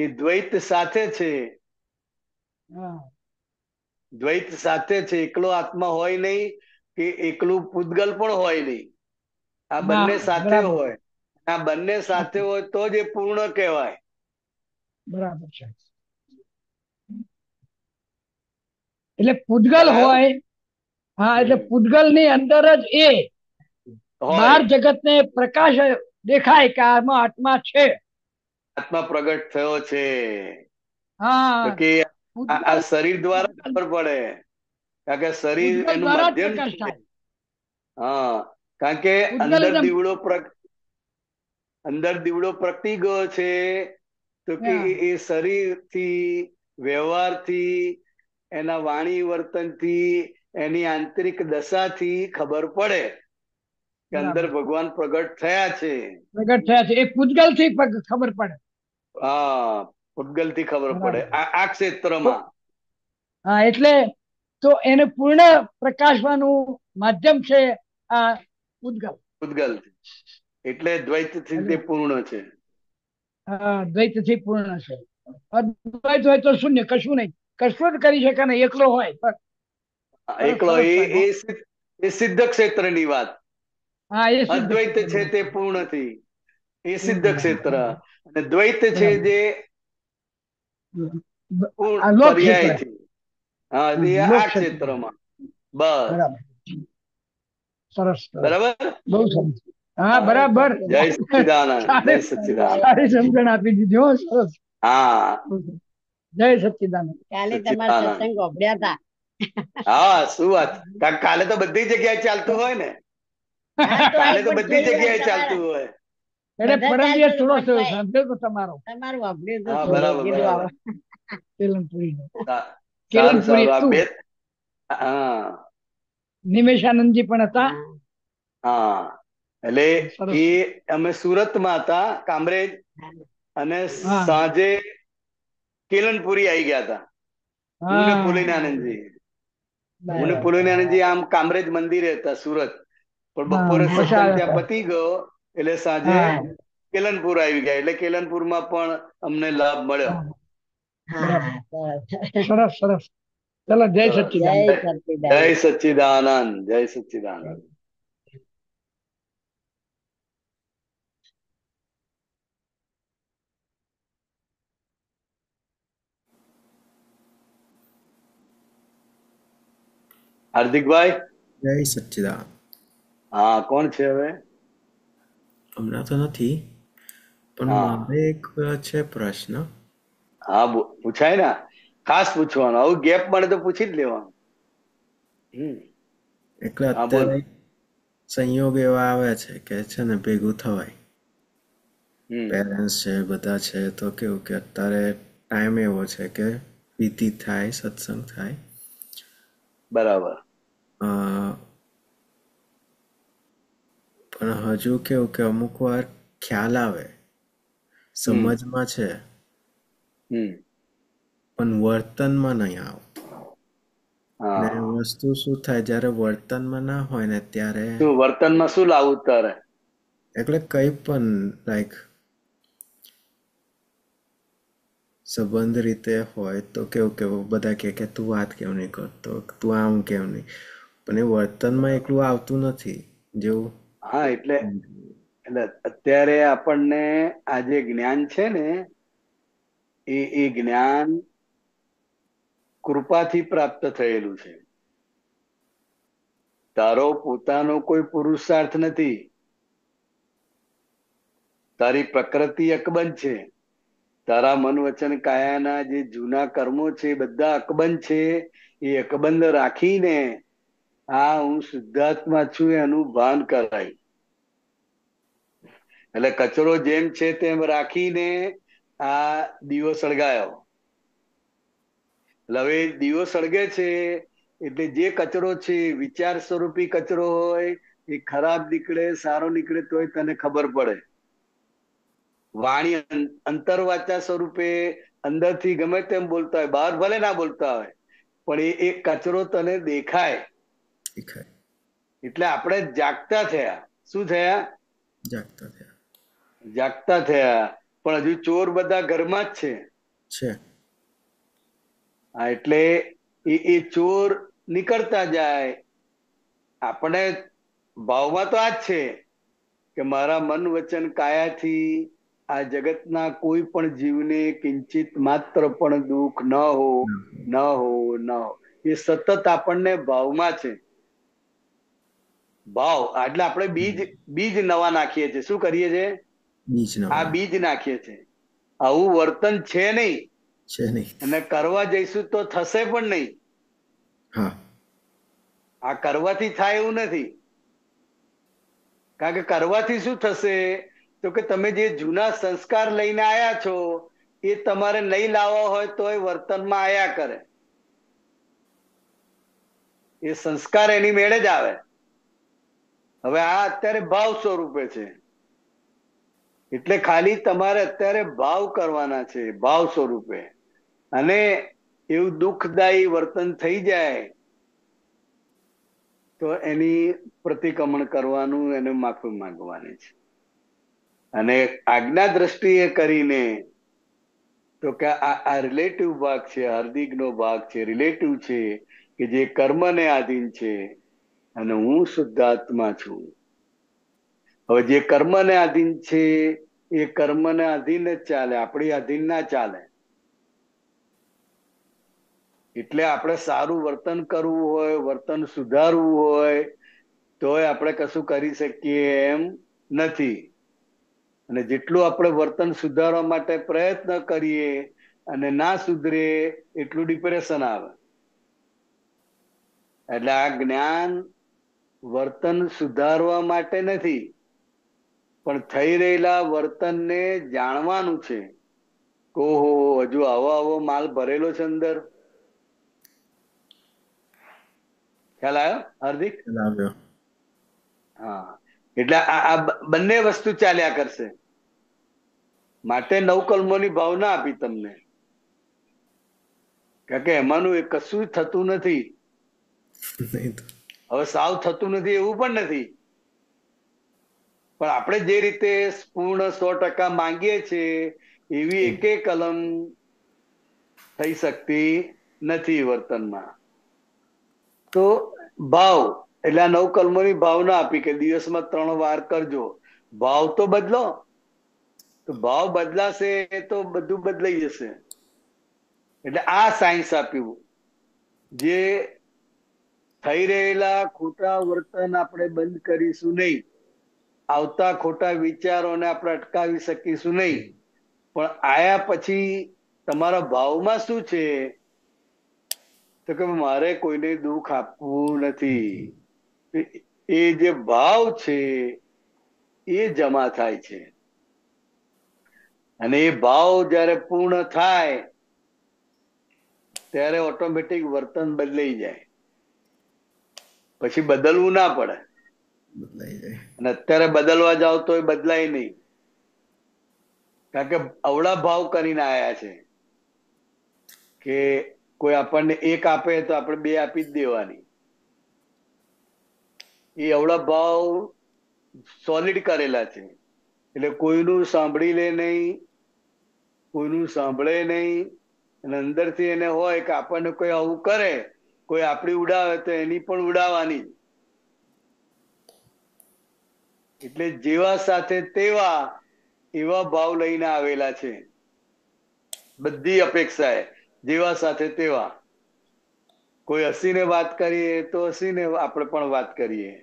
એ દ્વૈત સાથે છે દ્વૈત સાથે છે એકલો આત્મા હોય નહીં કે એકલું પૂતગલ પણ હોય નહીં આ બંને સાથે હોય આ બંને સાથે હોય તો જ એ પૂર્ણ કહેવાય બરાબર છે એટલે પૂતગલ હોય હા એટલે પૂતગલ ની અંદર જ એ બાર જગત ને પ્રકાશ દેખાય કે આમાં આત્મા છે આત્મા પ્રગટ થયો છે હા કે આ શરીર દ્વારા ખબર પડે કારણ કે શરીર એનું માધ્યમ છે હા કારણ કે અંદર દીવડો અંદર દીવડો પ્રગટી ગયો છે તો કે એ શરીર થી વ્યવહાર થી એના વાણી વર્તન થી એની આંતરિક દશા થી ખબર પડે કે અંદર ભગવાન પ્રગટ થયા છે પ્રગટ થયા છે એ પૂતગલ થી ખબર પડે હા પૂતગલ થી ખબર પડે આ ક્ષેત્રમાં હા એટલે તો એને પૂર્ણ પ્રકાશવાનું માધ્યમ છે આ પૂતગલ પૂતગલ એટલે દ્વૈત થી તે પૂર્ણ છે હા દ્વૈત થી પૂર્ણ છે અદ્વૈત હોય તો શૂન્ય કશું નહીં કશું જ કરી શકે ને એકલો હોય એકલો એ એ સિદ્ધ ક્ષેત્રની વાત હા એ અદ્વૈત છે તે પૂર્ણથી એ સિદ્ધ ક્ષેત્ર અને દ્વૈત છે જે હા બરાબર જય સચ્ચિદાનંદ જય આપી હા જય કાલે તો બધી જગ્યાએ ચાલતું હોય ને બધી જગ્યાએ ચાલતું હોય એટલે ફરજિયાત થોડો સંદેશો તમારો તમારો અપડેટ બરાબર કેલનપુરીનો કેલનપુરી હા નિમેશાનંદજી પણ હતા હા એટલે એ અમે સુરતમાં હતા કામરેજ અને સાંજે કેલનપુરી આવી ગયા હતા પુલિનાનંદજી હું પુલિનાનંદજી આમ કામરેજ મંદિરે હતા સુરત પણ બપોરે ત્યાં પતી ગયો એટલે સાંજે કેલનપુર આવી ગયા એટલે કેલનપુરમાં પણ અમને લાભ મળ્યો સરસ સરસ ચલો જય સચ્ચિદાનંદ જય સચ્ચિદાનંદ જય સચ્ચિદાનંદ હાર્દિકભાઈ જય સચ્ચિદાનંદ હા કોણ છે હવે હમણાં તો નથી પણ મારે એક છે પ્રશ્ન હા પૂછાય ને ખાસ પૂછવાનો આવું ગેપ મળે તો પૂછી જ લેવાનું એટલે અત્યારે સંયોગ એવા આવે છે કે છે ને ભેગું થવાય પેરેન્ટ્સ છે બધા છે તો કેવું કે અત્યારે ટાઈમ એવો છે કે વિધિ થાય સત્સંગ થાય બરાબર પણ હજુ કેવું કે અમુક વાર ખ્યાલ આવે સમજમાં છે પણ વર્તનમાં નહીં આવું વસ્તુ શું થાય જ્યારે વર્તનમાં ના હોય ને ત્યારે વર્તનમાં શું લાવું તારે એટલે કઈ પણ લાઈક સંબંધ રીતે હોય તો કેવું કેવું બધા કહે કે તું વાત કેમ નહીં કરતો તું આમ કેમ નહીં પણ એ વર્તનમાં એકલું આવતું નથી જેવું હા એટલે એટલે અત્યારે આપણને આ જે જ્ઞાન છે ને એ એ જ્ઞાન કૃપાથી પ્રાપ્ત થયેલું છે તારો પોતાનો કોઈ પુરુષાર્થ નથી તારી પ્રકૃતિ અકબંધ છે તારા મન વચન કાયાના જે જૂના કર્મો છે બધા અકબંધ છે એ અકબંધ રાખીને આ હું શુદ્ધાત્મા છું એનું ભાન કરાય એટલે કચરો જેમ છે તેમ રાખીને આ દીવો સળગાયો હવે દીવો સળગે છે એટલે જે કચરો છે વિચાર સ્વરૂપી કચરો હોય એ ખરાબ નીકળે સારો નીકળે તોય તને ખબર પડે વાણી અંતરવાચા સ્વરૂપે અંદરથી ગમે તેમ બોલતા હોય બહાર ભલે ના બોલતા હોય પણ એ કચરો તને દેખાય દેખાય એટલે આપણે જાગતા થયા શું થયા જાગતા થયા જાગતા થયા પણ હજુ ચોર બધા ઘરમાં જ છે છે એટલે એ એ ચોર નીકળતા જાય આપણે ભાવમાં તો આ જ છે કે મારા મન વચન કાયાથી આ જગતના કોઈ પણ જીવને કિંચિત માત્ર પણ દુઃખ ન હો ન હો ન હો એ સતત આપણને ભાવમાં છે ભાવ એટલે આપણે બીજ બીજ નવા નાખીએ છીએ શું કરીએ છીએ આ બીજ નાખીએ છીએ આવું વર્તન છે નહીં છે નહીં અને કરવા જઈશું તો થશે પણ નહીં હા આ કરવાથી થાય એવું નથી કારણ કે કરવાથી શું થશે તો કે તમે જે જૂના સંસ્કાર લઈને આયા છો એ તમારે નહીં લાવવા હોય તો એ વર્તનમાં આયા કરે એ સંસ્કાર એની મેળે જ આવે હવે આ અત્યારે ભાવ સ્વરૂપે છે એટલે ખાલી તમારે અત્યારે ભાવ કરવાના છે ભાવ સ્વરૂપે અને એવું દુઃખદાયી વર્તન થઈ જાય તો એની પ્રતિક્રમણ કરવાનું એને માફી માંગવાની છે અને આજ્ઞા દ્રષ્ટિએ કરીને તો કે આ રિલેટિવ ભાગ છે હાર્દિક નો ભાગ છે રિલેટિવ છે કે જે કર્મને આધીન છે અને હું શુદ્ધાત્મા છું હવે જે કર્મને આધીન છે એ કર્મને આધીન જ ચાલે આપણી આધીન ના ચાલે એટલે આપણે સારું વર્તન કરવું હોય વર્તન સુધારવું હોય તોય આપણે કશું કરી શકીએ એમ નથી અને જેટલું આપણે વર્તન સુધારવા માટે પ્રયત્ન કરીએ અને ના સુધરે એટલું ડિપ્રેશન આવે એટલે આ જ્ઞાન વર્તન સુધારવા માટે નથી પણ થઈ રહેલા વર્તનને જાણવાનું છે ઓહો હજુ આવો આવો માલ ભરેલો છે અંદર ખ્યાલ આવ્યો હાર્દિક હા એટલે આ બંને વસ્તુ ચાલ્યા કરશે માટે નવ કલમોની ભાવના આપી તમને કારણ કે એમાંનું એ કશું જ થતું નથી નહીં હવે સાવ થતું નથી એવું પણ નથી પણ આપણે જે રીતે પૂર્ણ સો ટકા માંગીએ છીએ એવી એકે કલમ થઈ શકતી નથી વર્તનમાં તો ભાવ એટલે આ નવ કલમોની ભાવના આપી કે દિવસમાં ત્રણ વાર કરજો ભાવ તો બદલો તો ભાવ બદલાશે તો બધું બદલાઈ જશે એટલે આ સાયન્સ આપ્યું જે થઈ રહેલા ખોટા વર્તન આપણે બંધ કરીશું નહીં આવતા ખોટા વિચારોને આપણે અટકાવી શકીશું નહીં પણ આયા પછી તમારા ભાવમાં શું છે તો કે મારે કોઈને દુઃખ આપવું નથી એ જે ભાવ છે એ જમા થાય છે અને એ ભાવ જ્યારે પૂર્ણ થાય ત્યારે ઓટોમેટિક વર્તન બદલાઈ જાય પછી બદલવું ના પડે અને અત્યારે બદલવા જાવ તો એ બદલાય નહીં કારણ કે અવળા ભાવ કરીને આયા છે કે કોઈ આપણને એક આપે તો આપણે બે આપી જ દેવાની એ અવળા ભાવ સોલિડ કરેલા છે એટલે કોઈનું સાંભળી લે નહીં કોઈનું સાંભળે નહીં અને અંદરથી એને હોય કે આપણને કોઈ આવું કરે કોઈ આપણી ઉડાવે તો એની પણ ઉડાવવાની એટલે જેવા સાથે તેવા એવા ભાવ લઈને આવેલા છે બધી અપેક્ષાએ જેવા સાથે તેવા કોઈ હસીને વાત કરીએ તો હસીને આપણે પણ વાત કરીએ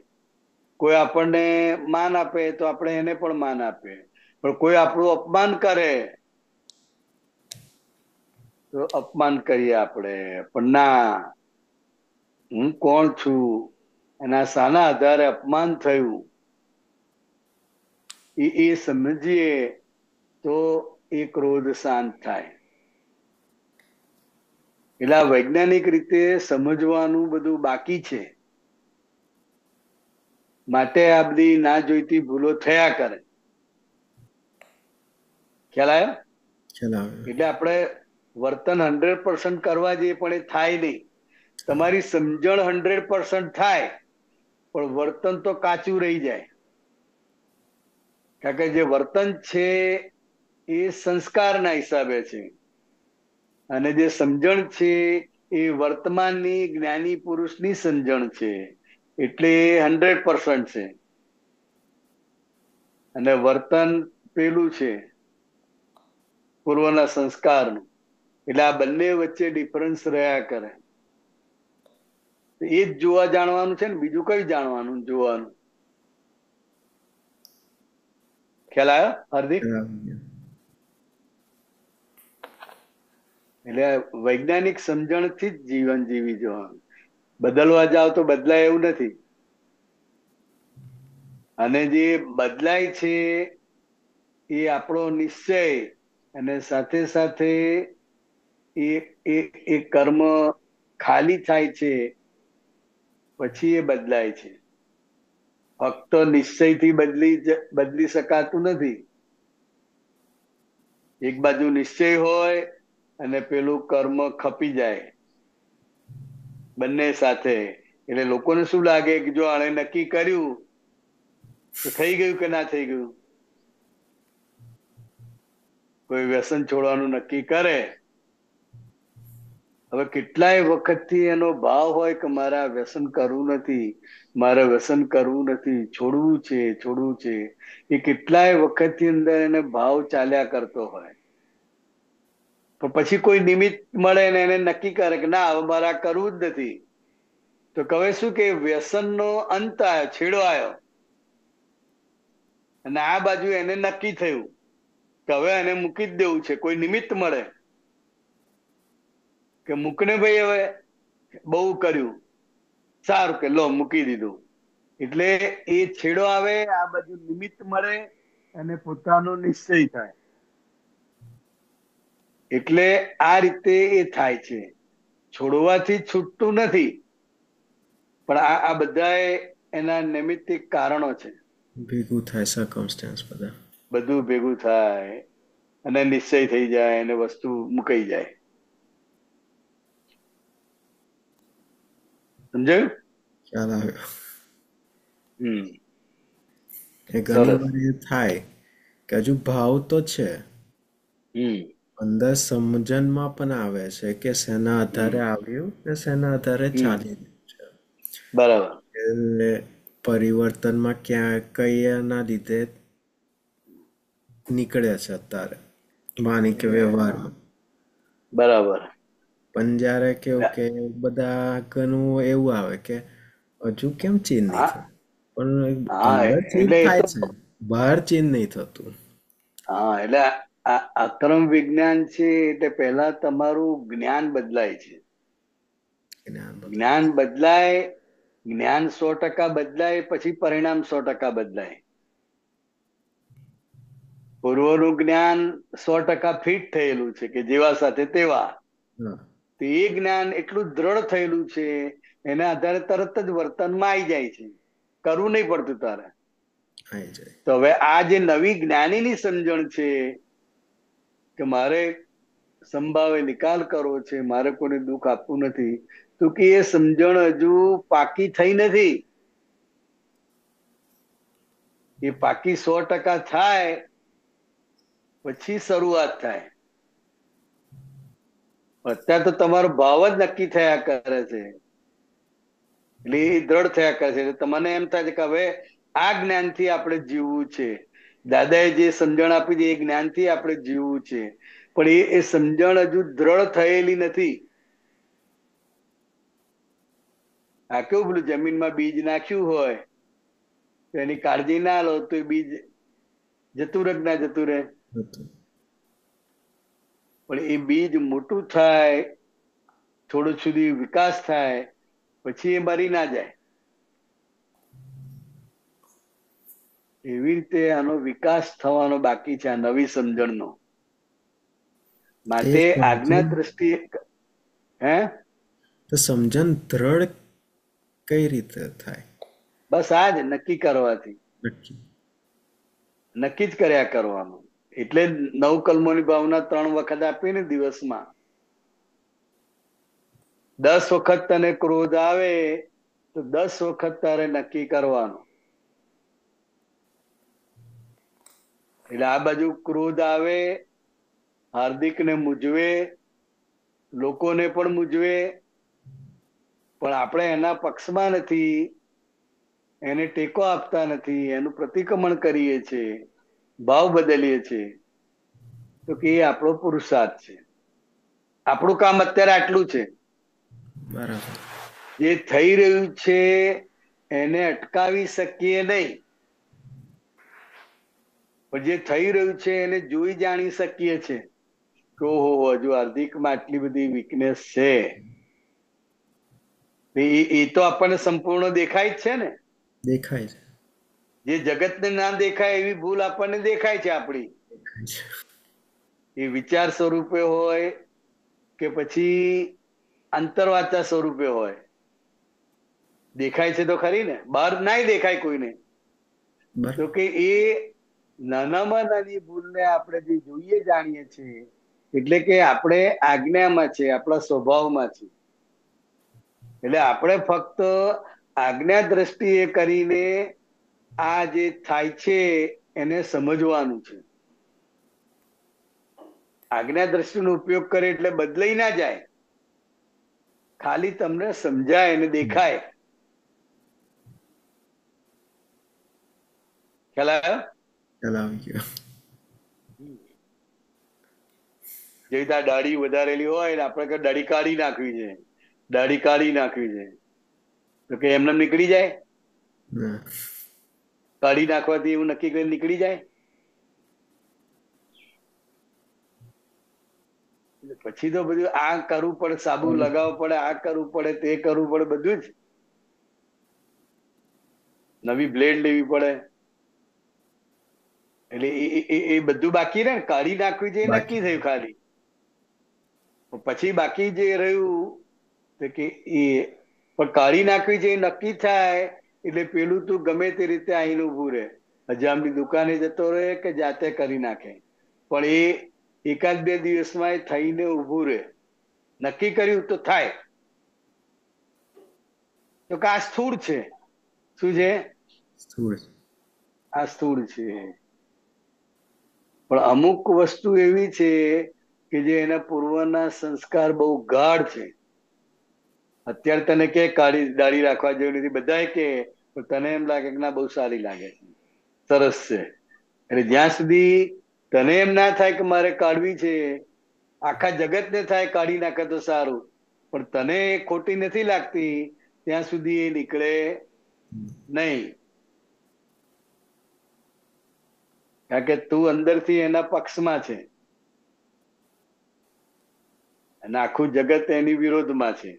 કોઈ આપણને માન આપે તો આપણે એને પણ માન આપે પણ કોઈ આપણું અપમાન કરે તો અપમાન કરીએ આપણે પણ ના હું કોણ છું એના સાના આધારે અપમાન થયું એ એ સમજીએ તો એ ક્રોધ શાંત થાય એટલે આ વૈજ્ઞાનિક રીતે સમજવાનું બધું બાકી છે માટે આ બધી ના જોઈતી ભૂલો થયા કરે ખ્યાલ આવ્યો એટલે આપણે વર્તન હંડ્રેડ પર્સન્ટ કરવા જઈએ પણ એ થાય નહીં તમારી સમજણ હંડ્રેડ પર્સન્ટ થાય પણ વર્તન તો કાચું રહી જાય કારણ કે જે વર્તન છે એ સંસ્કારના હિસાબે છે અને જે સમજણ છે એ વર્તમાનની જ્ઞાની પુરુષની સમજણ છે એટલે હંડ્રેડ પર્સન્ટ છે અને વર્તન પેલું છે પૂર્વના સંસ્કારનું એટલે આ બંને વચ્ચે ડિફરન્સ રહ્યા કરે એ જ જોવા જાણવાનું છે ને બીજું કઈ જાણવાનું જોવાનું ખ્યાલ આવ્યો હાર્દિક એટલે વૈજ્ઞાનિક સમજણથી જ જીવન જીવી જવાનું બદલવા જાવ તો બદલાય એવું નથી અને જે બદલાય છે એ આપણો નિશ્ચય અને સાથે સાથે એ એ કર્મ ખાલી થાય છે પછી એ બદલાય છે ફક્ત નિશ્ચયથી બદલી બદલી શકાતું નથી એક બાજુ નિશ્ચય હોય અને પેલું કર્મ ખપી જાય બંને સાથે એટલે લોકોને શું લાગે કે જો આણે નક્કી કર્યું તો થઈ ગયું કે ના થઈ ગયું કોઈ વ્યસન છોડવાનું નક્કી કરે હવે કેટલાય વખતથી એનો ભાવ હોય કે મારે આ વ્યસન કરવું નથી મારે વ્યસન કરવું નથી છોડવું છે છોડવું છે એ કેટલાય વખતથી અંદર એને ભાવ ચાલ્યા કરતો હોય પણ પછી કોઈ નિમિત્ત મળે ને એને નક્કી કરે કે ના હવે મારે આ કરવું જ નથી તો કહે શું કે વ્યસનનો અંત આવ્યો છેડો આવ્યો અને આ બાજુ એને નક્કી થયું કે હવે એને મૂકી જ દેવું છે કોઈ નિમિત્ત મળે કે મૂકને ભાઈ હવે બહુ કર્યું સારું કે લો મૂકી દીધું એટલે એ છેડો આવે આ બધું નિમિત્ત મળે અને પોતાનો નિશ્ચય થાય એટલે આ રીતે એ થાય છે છોડવાથી છૂટતું નથી પણ આ આ બધા એના નૈમિત્તિક કારણો છે ભેગું થાય સર્કમસ્ટન્સ બધા બધું ભેગું થાય અને નિશ્ચય થઈ જાય અને વસ્તુ મુકાઈ જાય સમજાયું ખ્યાલ આવ્યો હમ એ ઘણી વાર એ થાય કે હજુ ભાવ તો છે હમ અંદર સમજણમાં પણ આવે છે કે શેના આધારે આવ્યું ને શેના આધારે ચાલી રહ્યું છે બરાબર એટલે પરિવર્તનમાં ક્યાં કયાના લીધે નીકળે છે અત્યારે માની કે વ્યવહારમાં બરાબર પણ જ્યારે કેવું કે બધા ઘણું એવું આવે કે હજુ કેમ ચીન નહીં થયું પણ બહાર ચીન થાય છે બહાર ચીન નહીં થતું હા એટલે આ અક્રમ વિજ્ઞાન છે એટલે પહેલા તમારું જ્ઞાન બદલાય છે જ્ઞાન બદલાય જ્ઞાન સો ટકા બદલાય પછી પરિણામ સો ટકા બદલાય પૂર્વનું જ્ઞાન સો ટકા ફિટ થયેલું છે કે જેવા સાથે તેવા તો એ જ્ઞાન એટલું દ્રઢ થયેલું છે એના આધારે તરત જ વર્તનમાં આવી જાય છે કરવું નહીં પડતું તારે તો હવે આ જે નવી જ્ઞાનીની સમજણ છે કે મારે સંભાવે નિકાલ કરવો છે મારે કોને દુઃખ આપવું નથી તો કે એ સમજણ હજુ પાકી થઈ નથી એ પાકી સો ટકા થાય પછી શરૂઆત થાય અત્યારે તો તમારો ભાવ જ નક્કી થયા કરે છે એટલે એ દ્રઢ થયા કરે છે તમને એમ થાય છે કે હવે આ જ્ઞાન થી આપણે જીવવું છે દાદાએ જે સમજણ આપી છે એ જ્ઞાનથી આપણે જીવવું છે પણ એ એ સમજણ હજુ દ્રઢ થયેલી નથી આ કેવું પેલું જમીનમાં બીજ નાખ્યું હોય તો એની કાળજી ના લો તો એ બીજ જતું રહે ના જતું રહે પણ એ બીજ મોટું થાય થોડો સુધી વિકાસ થાય પછી એ મરી ના જાય એવી રીતે આનો વિકાસ થવાનો બાકી છે આ નવી સમજણનો માટે આજ્ઞા દ્રષ્ટિ હે તો સમજણ દ્રઢ કઈ રીતે થાય બસ આ જ નક્કી કરવાથી નક્કી જ કર્યા કરવાનું એટલે નવ કલમોની ભાવના ત્રણ વખત આપીને દિવસમાં દસ વખત તને ક્રોધ આવે તો દસ વખત તારે નક્કી કરવાનું એટલે આ બાજુ ક્રોધ આવે હાર્દિક ને મૂજવે લોકોને પણ મૂજવે પણ આપણે એના પક્ષમાં નથી એને ટેકો આપતા નથી એનું પ્રતિક્રમણ કરીએ છીએ ભાવ બદલીએ છીએ તો કે એ આપણો પુરુષાર્થ છે આપણું કામ અત્યારે આટલું છે જે થઈ રહ્યું છે એને અટકાવી શકીએ નહીં પણ જે થઈ રહ્યું છે એને જોઈ જાણી શકીએ છે કે ઓહો હજુ હાર્દિકમાં આટલી બધી વીકનેસ છે એ તો આપણને સંપૂર્ણ દેખાય જ છે ને દેખાય છે જે જગતને ના દેખાય એવી ભૂલ આપણને દેખાય છે આપણી એ વિચાર સ્વરૂપે હોય કે પછી અંતરવાચા સ્વરૂપે હોય દેખાય છે તો ખરી ને બહાર નાય દેખાય કોઈને તો કે એ નાનામાં નાની ભૂલને આપણે જે જોઈએ જાણીએ છીએ એટલે કે આપણે આજ્ઞામાં છે આપણા સ્વભાવમાં છે એટલે આપણે ફક્ત આજ્ઞા દ્રષ્ટિએ કરીને આ જે થાય છે એને સમજવાનું છે આજ્ઞા દ્રષ્ટિનો ઉપયોગ કરે એટલે બદલાઈ ના જાય ખાલી તમને સમજાય અને દેખાય જેવી દાઢી વધારેલી હોય ને આપણે દાઢી કાઢી નાખવી છે દાઢી કાઢી નાખવી છે તો કે એમને નીકળી જાય કાઢી નાખવાથી એવું નક્કી કરીને નીકળી જાય પછી તો બધું આ કરવું પડે સાબુ લગાવવું પડે આ કરવું પડે તે કરવું પડે બધું જ નવી બ્લેડ લેવી પડે એટલે એ એ બધું બાકી રહે ને કાઢી નાખવી જોઈએ નક્કી થયું ખાલી પછી બાકી જે રહ્યું તો કે એ પણ કાઢી નાખવી જે નક્કી થાય એટલે પેલું તું ગમે તે રીતે અહીં ઊભું રહે હજામની દુકાને જતો રહે કે જાતે કરી નાખે પણ એ એકાદ બે દિવસમાં થઈને ઊભું રહે નક્કી કર્યું તો થાય તો કે આ સ્થૂળ છે શું છે આ સ્થૂળ છે પણ અમુક વસ્તુ એવી છે કે જે એના પૂર્વના સંસ્કાર બહુ ગાઢ છે અત્યારે તને કે કાઢી દાઢી રાખવા જેવું નથી બધા કે તને એમ લાગે કે ના બહુ સારી લાગે છે સરસ છે એટલે જ્યાં સુધી તને એમ ના થાય કે મારે કાઢવી છે આખા જગતને થાય કાઢી નાખે તો સારું પણ તને ખોટી નથી લાગતી ત્યાં સુધી એ નીકળે નહીં કારણ કે તું અંદરથી એના પક્ષમાં છે અને આખું જગત એની વિરોધમાં છે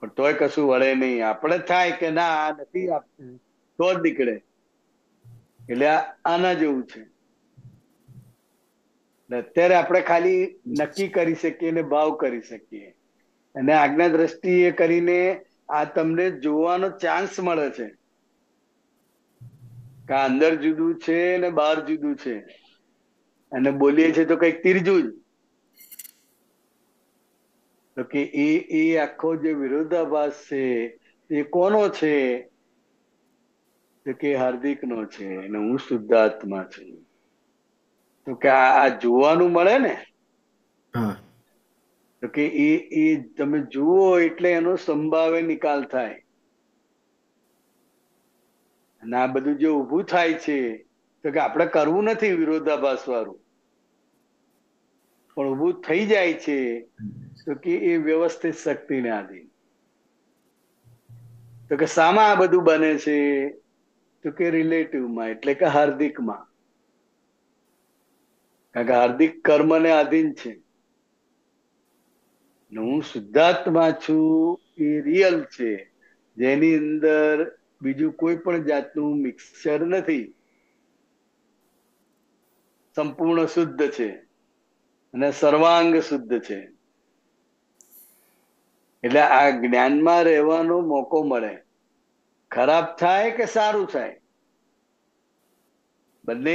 પણ તોય કશું વળે નહીં આપણે થાય કે ના આ નથી આપતું તો જ નીકળે એટલે આના જેવું છે અત્યારે આપણે ખાલી નક્કી કરી શકીએ ને ભાવ કરી શકીએ અને આજ્ઞા દ્રષ્ટિએ કરીને આ તમને જોવાનો ચાન્સ મળે છે કે અંદર જુદું છે ને બહાર જુદું છે અને બોલીએ છીએ તો કઈક ત્રીજું જ તો કે એ એ આખો જે વિરોધાભાસ છે એ કોનો છે કે હાર્દિક નો છે અને હું શુદ્ધાત્મા છું તો કે આ જોવાનું મળે ને તો કે એ એ તમે જુઓ એટલે એનો સંભાવે નિકાલ થાય અને આ બધું જે ઊભું થાય છે તો કે આપણે કરવું નથી વિરોધાભાસ વાળું પણ ઊભું થઈ જાય છે તો એ વ્યવસ્થિત શક્તિને આધીન તો કે સામાં આ બધું બને છે તો કે રિલેટિવમાં એટલે કે હાર્દિકમાં કારણ કે હાર્દિક કર્મને આધીન છે હું શુદ્ધાત્મા છું એ રિયલ છે જેની અંદર બીજું કોઈ પણ જાતનું મિક્સર નથી સંપૂર્ણ શુદ્ધ છે અને સર્વાંગ શુદ્ધ છે એટલે આ જ્ઞાનમાં રહેવાનો મોકો મળે ખરાબ થાય કે સારું થાય બંને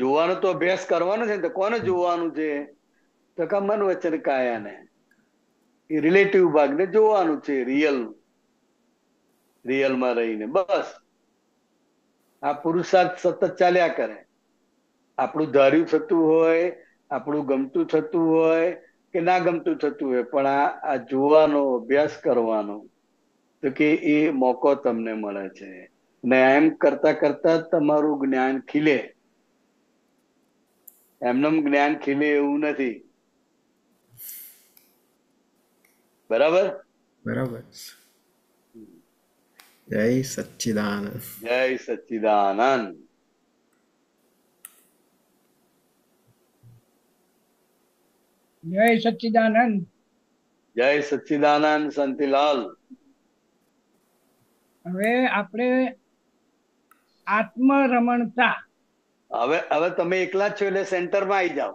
જોવાનો તો અભ્યાસ કરવાનો છે કોને જોવાનું છે તો કે મન વચન કાયાને એ રિલેટિવ ભાગને જોવાનું છે રિયલ રિયલમાં રહીને બસ આ પુરુષાર્થ સતત ચાલ્યા કરે આપણું ધાર્યું થતું હોય આપણું ગમતું થતું હોય કે ના ગમતું થતું હોય પણ આ જોવાનો અભ્યાસ કરવાનો તો કે એ મોકો તમને મળે છે ને એમ કરતા કરતા તમારું જ્ઞાન ખીલે એમનેમ જ્ઞાન ખીલે એવું નથી બરાબર બરાબર જય સચ્ચિદાનંદ જય સચ્ચિદાનંદ જય સચ્ચિદાનંદ જય સચ્ચિદાનંદ સંતીલાલ હવે આપણે આત્મરમણતા હવે હવે તમે એકલા જ છો એટલે સેન્ટર માં આવી જાઓ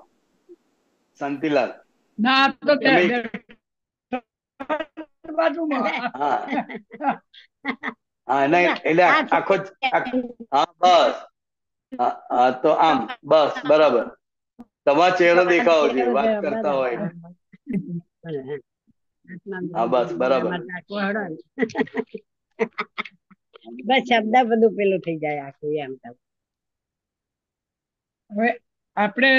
શાંતિલાલ ના તો હા નહીં એટલે આખો હા બસ હા તો આમ બસ બરાબર તમારો ચહેરો દેખાવો જોઈએ વાત કરતા હોય હા બસ બરાબર બસ શબ્દ બધું પેલું થઈ જાય આખું એમ તો હવે આપણે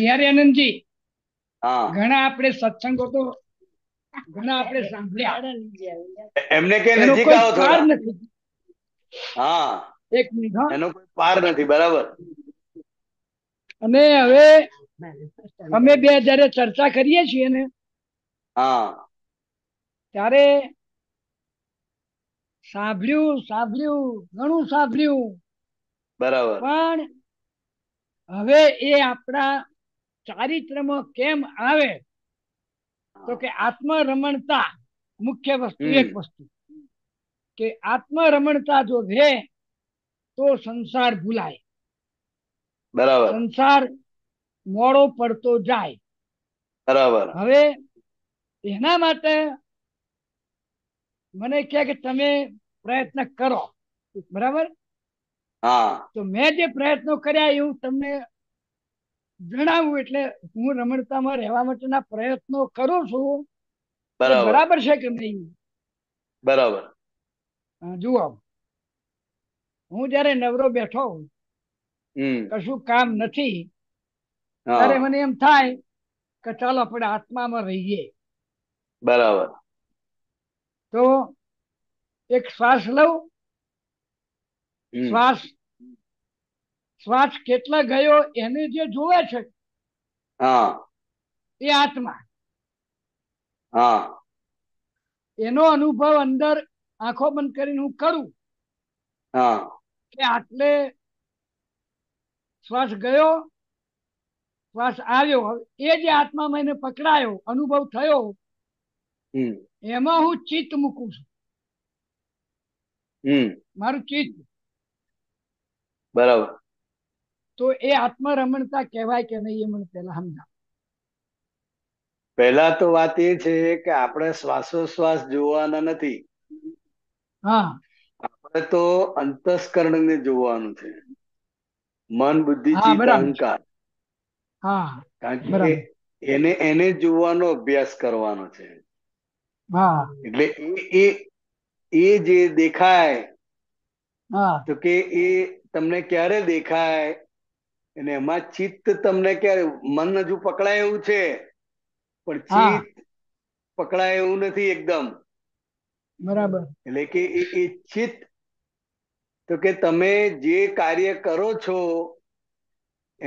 બિહારી આનંદજી ઘણા આપણે સત્સંગો તો ઘણા આપણે સાંભળ્યા એમને કે નજીક આવો થોડા હા એક એનો કોઈ પાર નથી બરાબર અને હવે અમે બે જયારે ચર્ચા કરીએ છીએ ને ત્યારે સાંભળ્યું સાંભળ્યું ઘણું સાંભળ્યું બરાબર પણ હવે એ આપણા ચારિત્રમાં કેમ આવે તો કે આત્મરમણતા મુખ્ય વસ્તુ એક વસ્તુ કે આત્મરમણતા જો રહે તો સંસાર ભૂલાય બરાબર સંસાર મોડો પડતો જાય બરાબર હવે એના માટે મને કહે કે તમે પ્રયત્ન કરો બરાબર હા તો મેં જે પ્રયત્નો કર્યા એવું તમને જણાવું એટલે હું રમણતામાં રહેવા માટેના પ્રયત્નો કરું છું બરાબર છે કે નહીં બરાબર જુઓ હું જયારે નવરો બેઠો કશું કામ નથી ત્યારે મને એમ થાય કે ચાલો આપણે આત્મામાં રહીએ બરાબર તો એક શ્વાસ લઉં શ્વાસ શ્વાસ કેટલા ગયો એને જે જોવે છે એ આત્મા એનો અનુભવ અંદર આંખો બંધ કરીને હું કરું કે આટલે શ્વાસ ગયો શ્વાસ આવ્યો એ જે આત્મામાં એને પકડાયો અનુભવ થયો એમાં હું ચિત્ત મૂકું છું મારું ચિત્ત બરાબર તો એ આત્મરમણતા કહેવાય કે નહીં એ મને પહેલા સમજાવ પહેલા તો વાત એ છે કે આપણે શ્વાસોશ્વાસ જોવાના નથી હા આપણે તો અંતસ્કરણ ને જોવાનું છે મન બુદ્ધિ અહંકાર હા કારણ કે એને એને જોવાનો અભ્યાસ કરવાનો છે હા એટલે એ એ જે દેખાય તો કે એ તમને ક્યારે દેખાય અને એમાં ચિત્ત તમને ક્યારે મન હજુ પકડાય એવું છે પણ ચિત્ત પકડાય એવું નથી એકદમ બરાબર એટલે કે એ ચિત્ત તો કે તમે જે કાર્ય કરો છો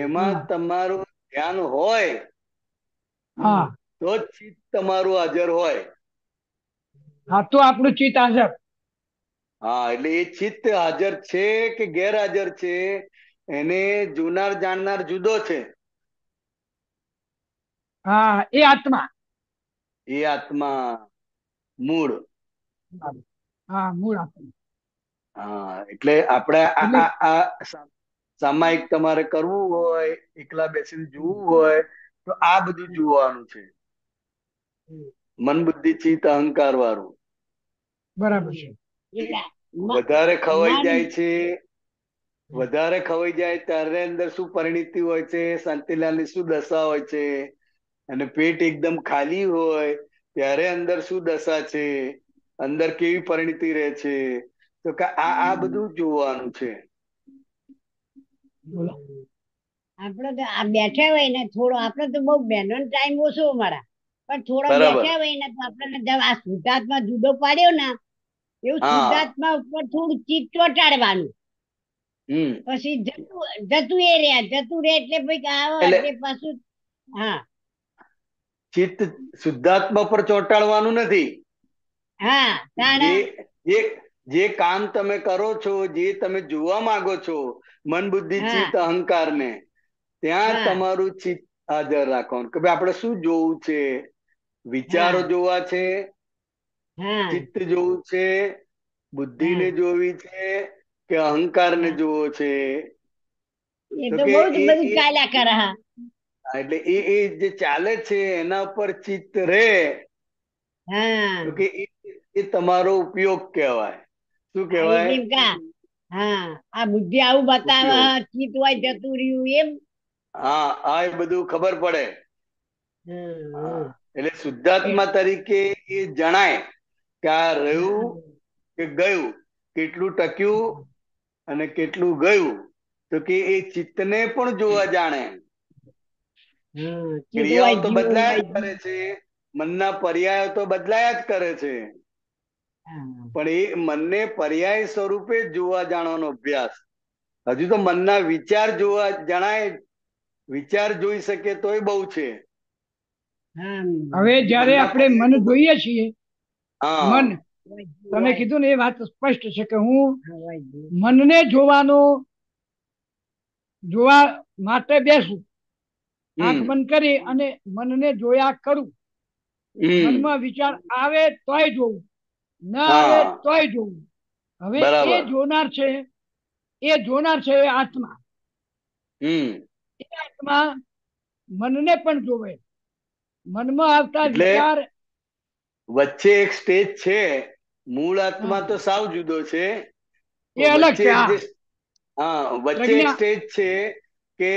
એમાં તમારું ધ્યાન હોય તો ચિત્ત તમારું હાજર હોય હા તો આપણું ચિત્ત હાજર હા એટલે એ ચિત્ત હાજર છે કે ગેરહાજર છે એને જોનાર જાણનાર જુદો છે હા એ આત્મા એ આત્મા મૂળ હા મૂળ આત્મા હા એટલે આપણે આ સામાયિક તમારે કરવું હોય એકલા બેસીને જોવું હોય તો આ બધું જોવાનું છે મન બુદ્ધિ ચિત્ત અહંકાર વાળું બરાબર છે વધારે ખવાઈ જાય છે વધારે ખવાઈ જાય ત્યારે અંદર શું પરિણીતિ હોય છે શાંતિલાલની શું દશા હોય છે અને પેટ એકદમ ખાલી હોય ત્યારે અંદર શું દશા છે અંદર કેવી પરિણીતિ રહે છે તો કે આ આ બધું જોવાનું છે બોલો આપણે તો આ બેઠા હોય ને થોડો આપણે તો બહુ બહેનો ટાઈમ ઓછો મારા પણ થોડો બેઠા હોય ને તો આપણને જબ આ શુદ્ધાત્મા જુદો પાડ્યો ને એવું શુદ્ધાત્મા ઉપર થોડું ચીજ ચોટાડવાનું પછી જતું જતું એ રહ્યા જતું રે એટલે ભાઈ આવો એટલે પાછું હા ચિત્ત શુદ્ધાત્મા પર ચોંટાડવાનું નથી હા જે જે કામ તમે કરો છો જે તમે જોવા માંગો છો મન બુદ્ધિ ચિત્ત અહંકાર ને ત્યાં તમારું ચિત્ત હાજર રાખવાનું કે આપણે શું જોવું છે વિચારો જોવા છે ચિત્ત જોવું છે બુદ્ધિને જોવી છે કે અહંકાર ને જોવો છે એટલે એ એ જે ચાલે છે એના ઉપર ચિત્ત રહે કે એ તમારો ઉપયોગ કહેવાય શું કહેવાય હા આ બુદ્ધિ આવું બતાવે ચીતવાય જતું રહ્યું એમ હા આ બધું ખબર પડે એટલે શુદ્ધાત્મા તરીકે એ જણાય કે આ રહ્યું કે ગયું કેટલું ટક્યું અને કેટલું ગયું તો કે એ ચિત્તને પણ જોવા જાણે ક્રિયાઓ તો બદલાયા જ કરે છે મનના પર્યાયો તો બદલાયા જ કરે છે પણ એ મનને પર્યાય સ્વરૂપે જોવા જાણવાનો અભ્યાસ હજુ તો મનના વિચાર જોવા જણાય વિચાર જોઈ શકે તો એ બહુ છે હવે જયારે આપણે મન જોઈએ છીએ મન તમે કીધું ને એ વાત સ્પષ્ટ છે કે હું મનને જોવાનો જોવા માટે બેસું આંખ બંધ કરી અને મનને જોયા કરું મનમાં વિચાર આવે તોય જોવું ના તોય જોવું હવે એ જોનાર છે એ જોનાર છે એ આત્મા એ આત્મા મનને પણ જોવે મનમાં આવતા વિચાર વચ્ચે એક સ્ટેજ છે મૂળ આત્મા તો સાવ જુદો છે એ અલગ છે હા વચ્ચે એક સ્ટેજ છે કે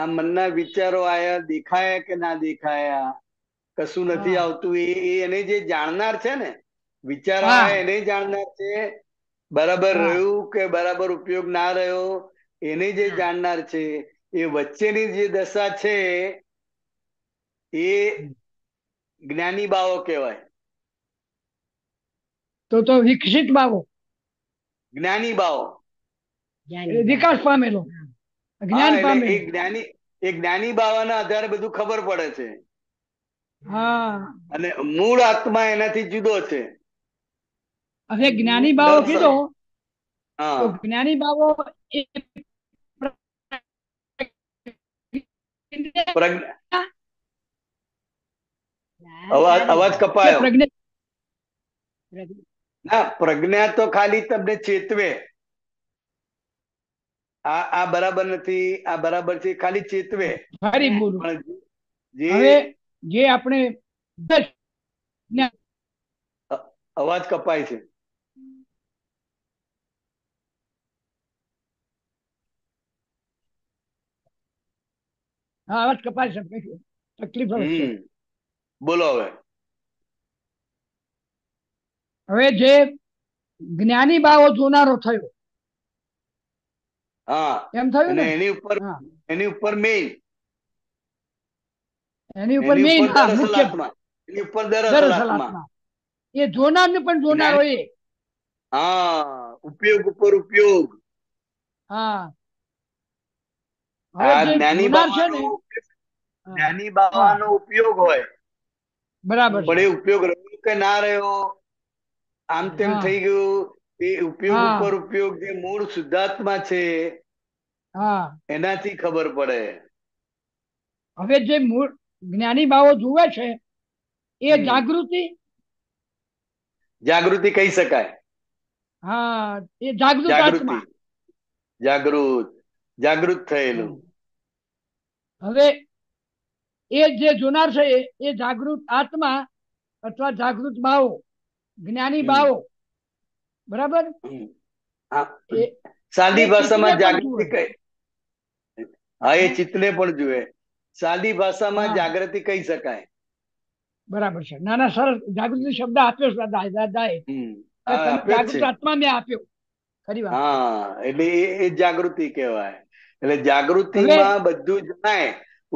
આ મનના વિચારો આયા દેખાયા કે ના દેખાયા કશું નથી આવતું એ એને જે જાણનાર છે ને વિચારણા એને જાણનાર છે બરાબર રહ્યું કે બરાબર ઉપયોગ ના રહ્યો એને જે જાણનાર છે એ વચ્ચેની જે દશા છે એ જ્ઞાની બાવો કહેવાય તો તો વિકસિત બાવો જ્ઞાની બાવો વિકાસ પામેલો જ્ઞાન પામે એ જ્ઞાની એ જ્ઞાની બાવાના આધારે બધું ખબર પડે છે હા અને મૂળ આત્મા એનાથી જુદો છે હવે જ્ઞાની બાવો કીધો જ્ઞાની બાવો પ્રજ્ઞા તો ખાલી તમને ચેતવે આ આ બરાબર નથી આ બરાબર છે ખાલી ચેતવે જે જે આપણે અવાજ કપાય છે હા અવાજ કપાય છે તકલીફ બોલો હવે હવે જે જ્ઞાની બાવો જોનારો થયો હા એમ થયું ને એની ઉપર એની ઉપર મેઈન એની ઉપર મેઈન હા મુખ્ય એની ઉપર દરસલાત્મા એ જોનાર ને પણ જોનારો એ હા ઉપયોગ ઉપર ઉપયોગ હા ઉપયોગ હોય બરાબર પણ એ ઉપયોગ રહ્યો કે ના રહ્યો આમ તેમ થઈ ગયું એ ઉપયોગ ઉપર ઉપયોગ જે મૂળ શુદ્ધાત્મા છે એનાથી ખબર પડે હવે જે મૂળ જ્ઞાની બાવો જુએ છે એ જાગૃતિ જાગૃતિ કહી શકાય હા એ જાગૃત જાગૃત જાગૃત થયેલું હવે એ જે જોનાર છે એ જાગૃત આત્મા અથવા જાગૃત બાવો જ્ઞાની બાવો બરાબર સાદી ભાષામાં જાગૃતિ કહે હા એ ચિત્તને પણ જુએ સાદી ભાષામાં જાગૃતિ કહી શકાય બરાબર છે ના ના સરસ જાગૃતિ શબ્દ આપ્યો દાદાએ જાગૃત આત્મા મેં આપ્યો ખરી વાત હા એટલે એ જાગૃતિ કહેવાય એટલે જાગૃતિમાં બધું જણાય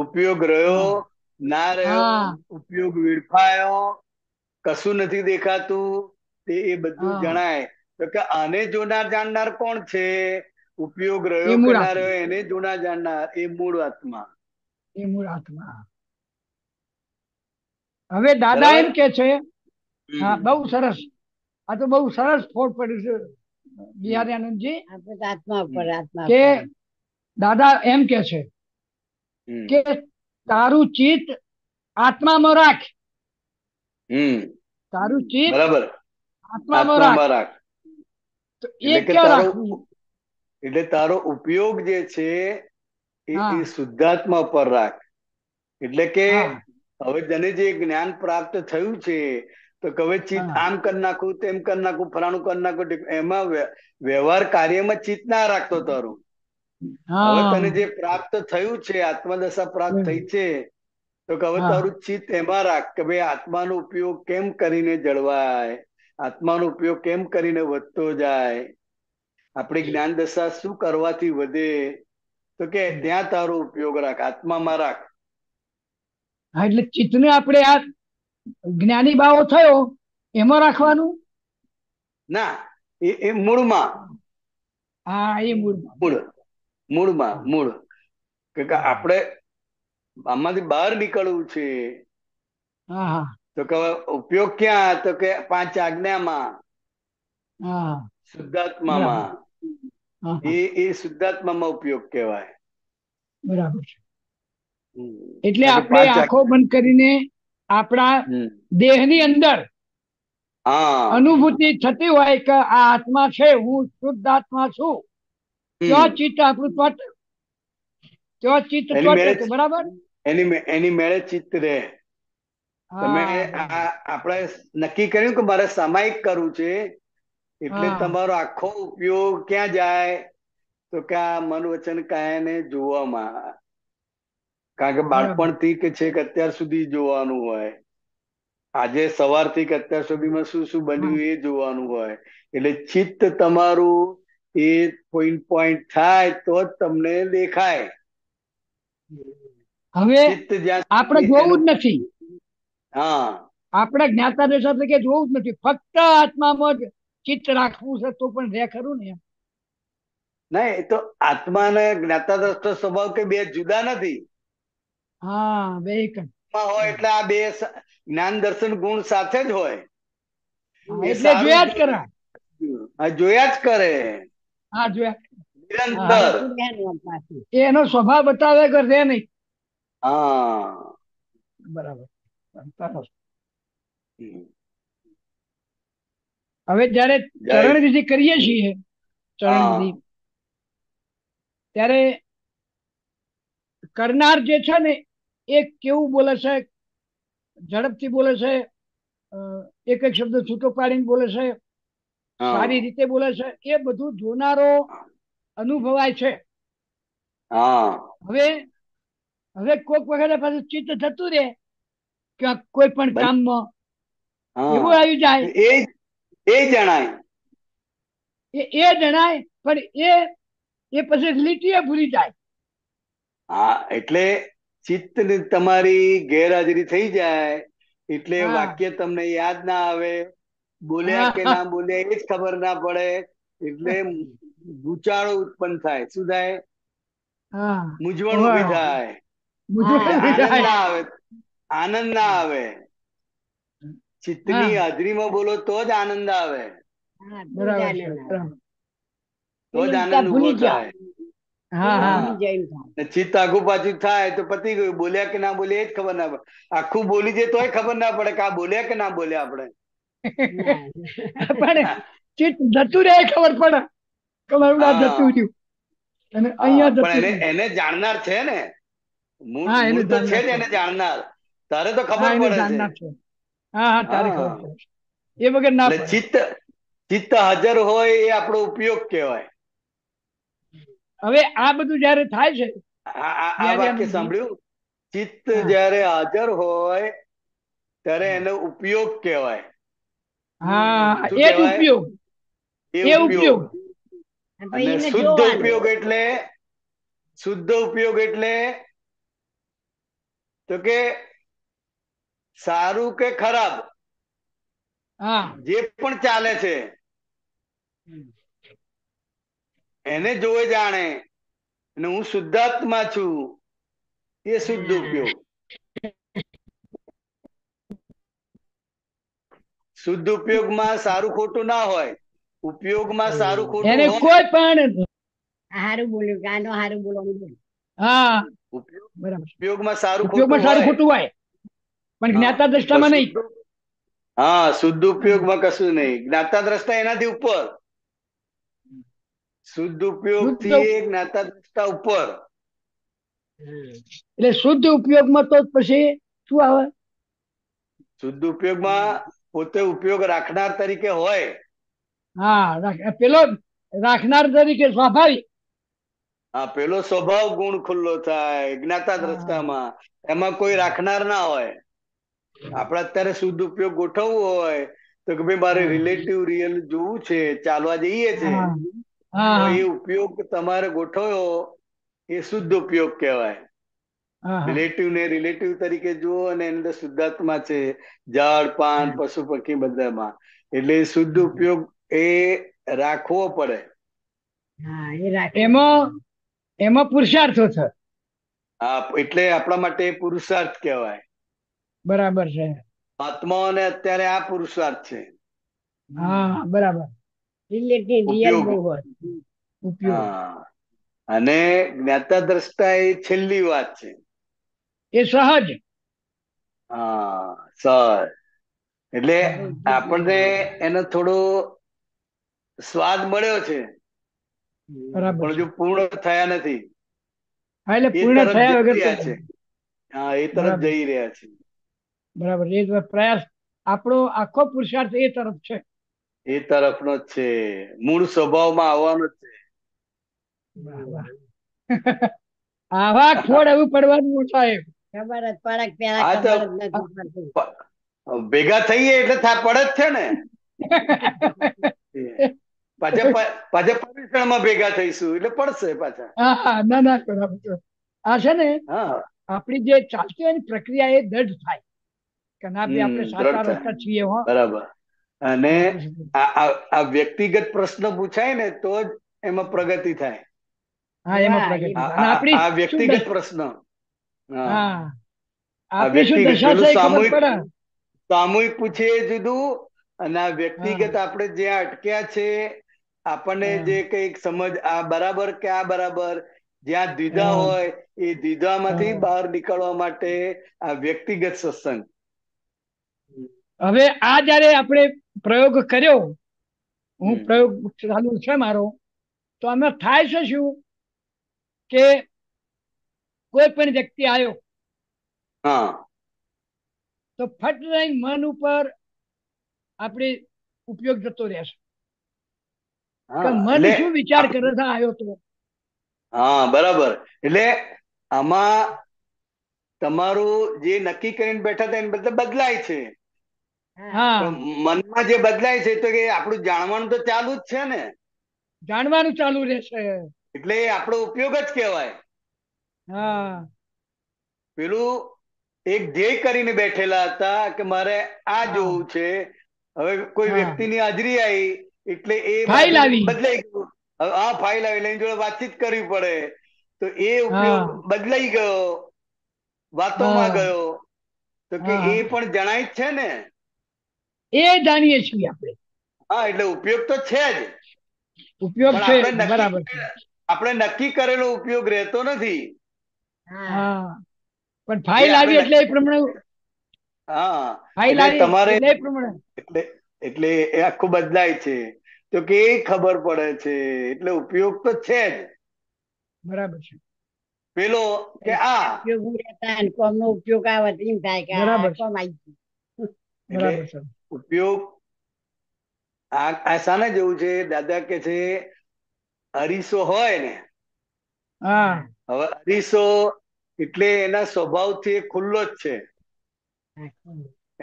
ઉપયોગ રહ્યો ના રહ્યો ઉપયોગ વેડફાયો કશું નથી દેખાતું તે એ બધું જણાય તો કે આને જોનાર જાણનાર કોણ છે ઉપયોગ રહ્યો કે રહ્યો એને જોનાર જાણનાર એ મૂળ આત્મા એ મૂળ આત્મા હવે દાદા એમ કે છે હા બહુ સરસ આ તો બહુ સરસ ફોટ પડ્યું છે બિહારી આનંદજી આત્મા પર આત્મા કે દાદા એમ કે છે કે તારું ચિત્ત આત્મામાં રાખ તારું ચિત્ત બરાબર આત્મામાં રાખ એટલે તારો ઉપયોગ જે છે એ શુદ્ધાત્મા પર રાખ એટલે કે હવે જેને જે જ્ઞાન પ્રાપ્ત થયું છે તો હવે ચિત્ત આમ કરી નાખું તેમ કરી નાખું ફલાણું કરી નાખું એમાં વ્યવહાર કાર્યમાં ચિત્ત ના રાખતો તારું હવે તને જે પ્રાપ્ત થયું છે આત્મદશા પ્રાપ્ત થઈ છે તો હવે તારું ચિત્ત એમાં રાખ કે ભાઈ આત્માનો ઉપયોગ કેમ કરીને જળવાય આત્માનો ઉપયોગ કેમ કરીને વધતો જાય આપણી જ્ઞાન દશા શું કરવાથી વધે તો કે ત્યાં તારો ઉપયોગ રાખ આત્મામાં રાખ હા એટલે ચિત્તને આપણે આ જ્ઞાની બાવો થયો એમાં રાખવાનું ના એ મૂળમાં હા એ મૂળમાં મૂળ મૂળમાં મૂળ કે આપણે આમાંથી બહાર નીકળવું છે તો કે ઉપયોગ ક્યાં તો કે પાંચ આજ્ઞામાં શુદ્ધાત્મામાં એ એ શુદ્ધાત્મામાં ઉપયોગ કહેવાય બરાબર છે એટલે આપણે આંખો બંધ કરીને આપણા દેહની અંદર અનુભૂતિ થતી હોય કે આ આત્મા છે હું શુદ્ધ આત્મા છું ચિત્ત આપણું આપણે નક્કી કર્યું કે મારે સામાયિક કરવું છે એટલે તમારો આખો ઉપયોગ ક્યાં જાય તો કે આ મન વચન ને જોવામાં કારણ કે બાળપણથી કે છેક અત્યાર સુધી જોવાનું હોય આજે સવારથી કે અત્યાર સુધીમાં શું શું બન્યું એ જોવાનું હોય એટલે ચિત્ત તમારું એ પોઈન્ટ પોઈન્ટ થાય તો જ તમને દેખાય હવે આપણે જોવું જ નથી હા આપણા જ્ઞાતા રેસા તરીકે જોવું જ નથી ફક્ત આત્મામાં જ ચિત્ત રાખવું છે તો પણ રે ખરું ને ના એ તો આત્મા જ્ઞાતા દ્રષ્ટ સ્વભાવ કે બે જુદા નથી હા બે એક હોય એટલે આ બે જ્ઞાન દર્શન ગુણ સાથે જ હોય એટલે જોયા જ કરે જોયા જ કરે હા જોયા એનો સ્વભાવ બતાવે કરશે નહીં બરાબર હવે જયારે ચરણ વિધિ કરીએ છીએ ચરણ વિધિ ત્યારે કરનાર જે છે ને એ કેવું બોલે છે ઝડપથી બોલે છે એક એક શબ્દ છૂટો પાડીને બોલે છે સારી રીતે બોલે છે એ બધું જોનારો અનુભવાય છે હવે હવે કોક વખતે પાછું ચિત્ત થતું રે કે કોઈ પણ કામમાં એવું આવી જાય એ એ જણાય એ એ જણાય પણ એ એ પછી લીટીએ ભૂલી જાય હા એટલે ચિત્ત તમારી ગેરહાજરી થઈ જાય એટલે વાક્ય તમને યાદ ના આવે બોલ્યા કે ના બોલ્યા એ જ ખબર ના પડે એટલે ભૂચાળો ઉત્પન્ન થાય શું થાય મૂંઝવણ ઉભી થાય આનંદ ના આવે આનંદ ચિત્તની હાજરીમાં બોલો તો જ આનંદ આવે તો જ આનંદ ઉભો થાય ચિત્ત આખું પાછું થાય તો પતી ગયું બોલ્યા કે ના બોલે એ જ ખબર ના પડે આખું બોલી જાય તોય ખબર ના પડે કે આ બોલ્યા કે ના બોલ્યા આપણે પણ ચિત જતું રહે ખબર પડે કલર જતું રહ્યું અને અહીંયા જતું એને જાણનાર છે ને મૂળ તો છે ને એને જાણનાર તારે તો ખબર પડે છે હા હા તારે ખબર એ વગર ના ચિત્ત ચિત્ત હાજર હોય એ આપણો ઉપયોગ કહેવાય હવે આ બધું જયારે થાય છે આ વાક્ય સાંભળ્યું ચિત્ત જયારે હાજર હોય ત્યારે એનો ઉપયોગ કહેવાય એ જ ઉપયોગ એ ઉપયોગ શુદ્ધ ઉપયોગ એટલે શુદ્ધ ઉપયોગ એટલે તો કે સારું કે ખરાબ હા જે પણ ચાલે છે એને જોવે જાણે અને હું શુદ્ધાત્મા છું એ શુદ્ધ ઉપયોગ શુદ્ધ ઉપયોગમાં સારું ખોટું ના હોય ઉપયોગમાં સારું ખોટું એને કોઈ પણ હારું બોલ્યું ગાનો હારું બોલવાનું હા ઉપયોગમાં સારું ઉપયોગમાં સારું ખોટું હોય પણ જ્ઞાતા દ્રષ્ટામાં નહીં હા શુદ્ધ ઉપયોગમાં કશું નહીં જ્ઞાતા દ્રષ્ટા એનાથી ઉપર શુદ્ધ ઉપયોગ થી જ્ઞાતા દ્રષ્ટા ઉપર એટલે શુદ્ધ ઉપયોગમાં તો પછી શું આવે શુદ્ધ ઉપયોગમાં પોતે ઉપયોગ રાખનાર તરીકે હોય હા પેલો રાખનાર તરીકે સ્વાભાવિક હા પેલો સ્વભાવ ગુણ ખુલ્લો થાય જ્ઞાતા દ્રષ્ટામાં એમાં કોઈ રાખનાર ના હોય આપણે અત્યારે શુદ્ધ ઉપયોગ ગોઠવવો હોય તો કે ભાઈ મારે રિલેટિવ રિયલ જોવું છે ચાલવા જઈએ છે એ ઉપયોગ તમારે ગોઠવ્યો એ શુદ્ધ ઉપયોગ કહેવાય રિલેટિવ ને રિલેટિવ તરીકે જુઓ અને એની અંદર શુદ્ધાત્મા છે જળ પાન પશુ પક્ષી બધામાં એટલે શુદ્ધ ઉપયોગ એ રાખવો પડે એમાં એમાં પુરુષાર્થો છે હા એટલે આપણા માટે પુરુષાર્થ કહેવાય બરાબર છે આત્માઓને અત્યારે આ પુરુષાર્થ છે હા બરાબર અને જ્ઞાતા દ્રષ્ટા એ છેલ્લી વાત છે એ સહજ હા સહજ એટલે આપણને એનો થોડો સ્વાદ મળ્યો છે પણ જો પૂર્ણ થયા નથી એટલે પૂર્ણ થયા વગર છે હા એ તરફ જઈ રહ્યા છે બરાબર એ પ્રયાસ આપણો આખો પુરુષાર્થ એ તરફ છે એ તરફનો જ છે મૂળ સ્વભાવમાં આવવાનો જ છે આવા ખોડ એવું પડવાનું સાહેબ ભેગા થઈએ એટલે પડે જ છે ને પાછા પાછા પર્યુષણમાં ભેગા થઈશું એટલે પડશે પાછા ના ના આ છે ને આપણી જે ચાલતી હોય પ્રક્રિયા એ દઢ થાય બરાબર અને આ વ્યક્તિગત પ્રશ્ન પૂછાય ને તો જ એમાં પ્રગતિ થાય આ વ્યક્તિગત પ્રશ્ન હા આપણી શું દશા સામૂહિક પૂછે જુદું અને આ વ્યક્તિગત આપણે જ્યાં અટક્યા છે આપણને જે કઈક સમજ આ બરાબર કે આ બરાબર જ્યાં દ્વિધા હોય એ દ્વિધામાંથી બહાર નીકળવા માટે આ વ્યક્તિગત સત્સંગ હવે આ જયારે આપણે પ્રયોગ કર્યો હું પ્રયોગ ચાલુ છે મારો તો અમે થાય છે શું કે કોઈ પણ વ્યક્તિ આવ્યો હા તો ફટ લઈને મન ઉપર આપણે ઉપયોગ જતો રહેશે મન શું વિચાર કરે છે આવ્યો તો હા બરાબર એટલે આમાં તમારું જે નક્કી કરીને બેઠા હતા એને બધા બદલાય છે મનમાં જે બદલાય છે તો કે આપણું જાણવાનું તો ચાલુ જ છે ને જાણવાનું ચાલુ રહેશે એટલે આપણો ઉપયોગ જ કહેવાય પેલું એક ધ્યેય કરીને બેઠેલા હતા કે મારે આ જોવું છે હવે કોઈ વ્યક્તિની હાજરી આવી એટલે એ ફાઇલ આવી બદલાઈ ગયું આ ફાઇલ આવી એની જોડે વાતચીત કરવી પડે તો એ ઉપયોગ બદલાઈ ગયો વાતોમાં ગયો તો કે એ પણ જણાય જ છે ને એ જાણીએ છીએ આપણે હા એટલે ઉપયોગ તો છે જ ઉપયોગ છે બરાબર આપણે નક્કી કરેલો ઉપયોગ રહેતો નથી પણ ફાઇલ આવી એટલે એ પ્રમાણે તમારે એટલે એટલે એ આખું બદલાય છે તો કે ખબર પડે છે એટલે ઉપયોગ તો છે જ બરાબર છે પેલો કે આ ઉપયોગ રહેતા કોમનો ઉપયોગ આ વધીને થાય કે બરાબર કોમ આવી બરાબર ઉપયોગ આ આ સાને જેવું છે દાદા કે છે હરીસો હોય ને હા હવે અરીસો એટલે એના સ્વભાવથી એ ખુલ્લો જ છે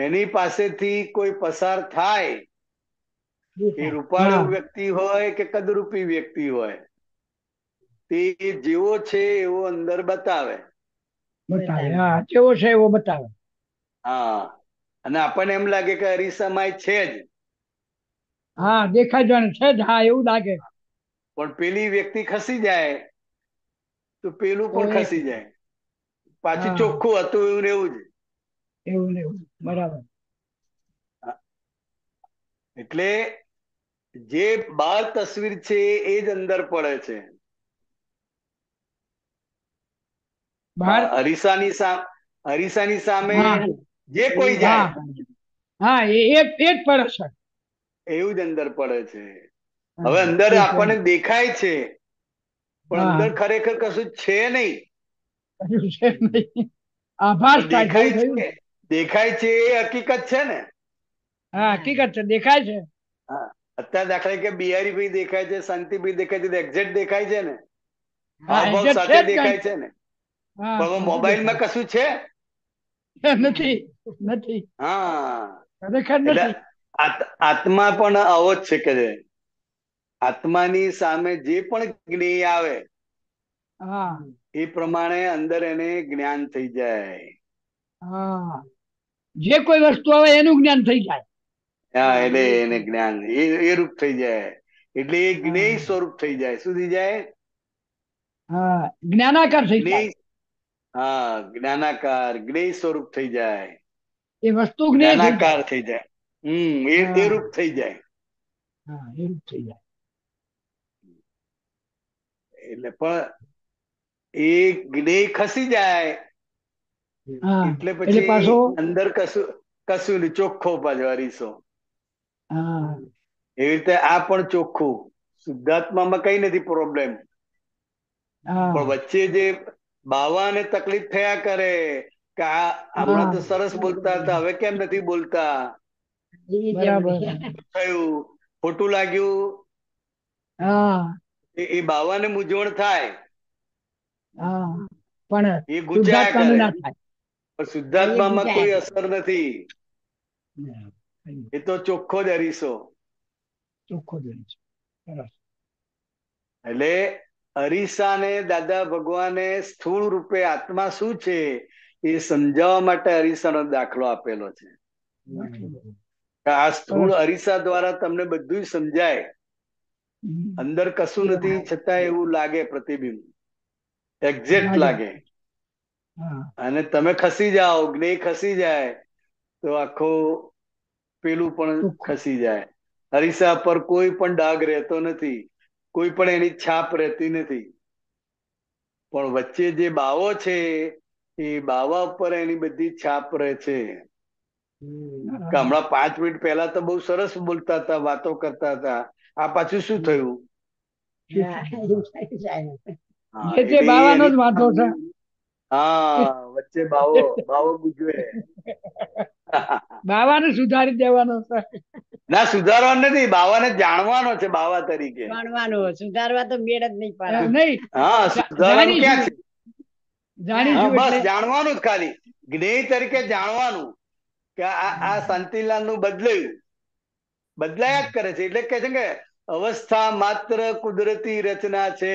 એની પાસેથી કોઈ પસાર થાય એ રૂપાળો વ્યક્તિ હોય કે કદરૂપી વ્યક્તિ હોય તે જેવો છે એવો અંદર બતાવે બતાવે છે એવો બતાવે હા અને આપણને એમ લાગે કે અરીસામાં છે જ હા દેખાય જાણે છે જ હા એવું લાગે પણ પેલી વ્યક્તિ ખસી જાય તો પેલું પણ ખસી જાય પાછું ચોખ્ખું હતું એવું રહેવું જ એવું ને બરાબર એટલે જે બાર તસવીર છે એ જ અંદર પડે છે હરીસાની સામે જે કોઈ જાય એ એ જ પડે છે એવું જ અંદર પડે છે હવે અંદર આપણને દેખાય છે પણ અંદર ખરેખર કશું છે નહીં આભાસ દેખાય છે દેખાય છે એ હકીકત છે ને હા હકીકત છે દેખાય છે અત્યારે દાખલા કે બિહારી ભાઈ દેખાય છે શાંતિ ભાઈ દેખાય છે એક્ઝેક્ટ દેખાય છે ને હાવભાવ સાથે દેખાય છે ને પણ મોબાઈલ માં કશું છે નથી નથી હા ખરેખર આત્મા પણ આવો જ છે કે આત્માની સામે જે પણ જ્ઞેય આવે એ પ્રમાણે અંદર એને જ્ઞાન થઈ જાય જે કોઈ વસ્તુ આવે એનું જ્ઞાન થઈ જાય હા એટલે એને જ્ઞાન એ રૂપ થઈ જાય એટલે એ જ્ઞેય સ્વરૂપ થઈ જાય શું થઈ જાય જ્ઞાનાકાર થઈ જાય હા જ્ઞાનાકાર જ્ઞેય સ્વરૂપ થઈ જાય એ વસ્તુ જ્ઞાનાકાર થઈ જાય હમ એ રૂપ થઈ જાય હા એ રૂપ થઈ જાય એટલે પણ એ જ્ઞેય ખસી જાય એટલે પછી અંદર કશું કશું નહીં ચોખ્ખો પાછો અરીસો એવી રીતે આ પણ ચોખ્ખું શુદ્ધાત્મામાં કઈ નથી પ્રોબ્લેમ પણ વચ્ચે જે બાવાને તકલીફ થયા કરે કે આ હમણાં તો સરસ બોલતા હતા હવે કેમ નથી બોલતા થયું ખોટું લાગ્યું એ બાવા ને મૂંઝવણ થાય હા પણ એ ગુજાયા કરે પણ શુદ્ધાત્મામાં કોઈ અસર નથી એ તો ચોખ્ખો જ અરીસો ચોખ્ખો જ અરીસો એટલે અરીસાને દાદા ભગવાને સ્થૂળ રૂપે આત્મા શું છે એ સમજાવવા માટે અરીસાનો દાખલો આપેલો છે આ સ્થૂળ અરીસા દ્વારા તમને બધું સમજાય અંદર કશું નથી છતાં એવું લાગે પ્રતિબિંબ એક્ઝેક્ટ લાગે અને તમે ખસી જાઓ જ્ઞેય ખસી જાય તો આખો પેલું પણ ખસી જાય હરીસા પર કોઈ પણ ડાઘ રહેતો નથી કોઈ પણ એની છાપ રહેતી નથી પણ વચ્ચે જે બાવો છે એ બાવા ઉપર એની બધી છાપ રહે છે હમણાં પાંચ મિનિટ પહેલા તો બહુ સરસ બોલતા હતા વાતો કરતા હતા આ પાછું શું થયું નથી બાવાને જાણવાનો છે બાવા તરીકે સુધારવા તો મેળ જ નહીં પાડે જાણવાનું જ ખાલી જ્ઞેય તરીકે જાણવાનું કે આ આ શાંતિલાલ નું બદલાયું બદલાયા જ કરે છે એટલે કહે છે કે અવસ્થા માત્ર કુદરતી રચના છે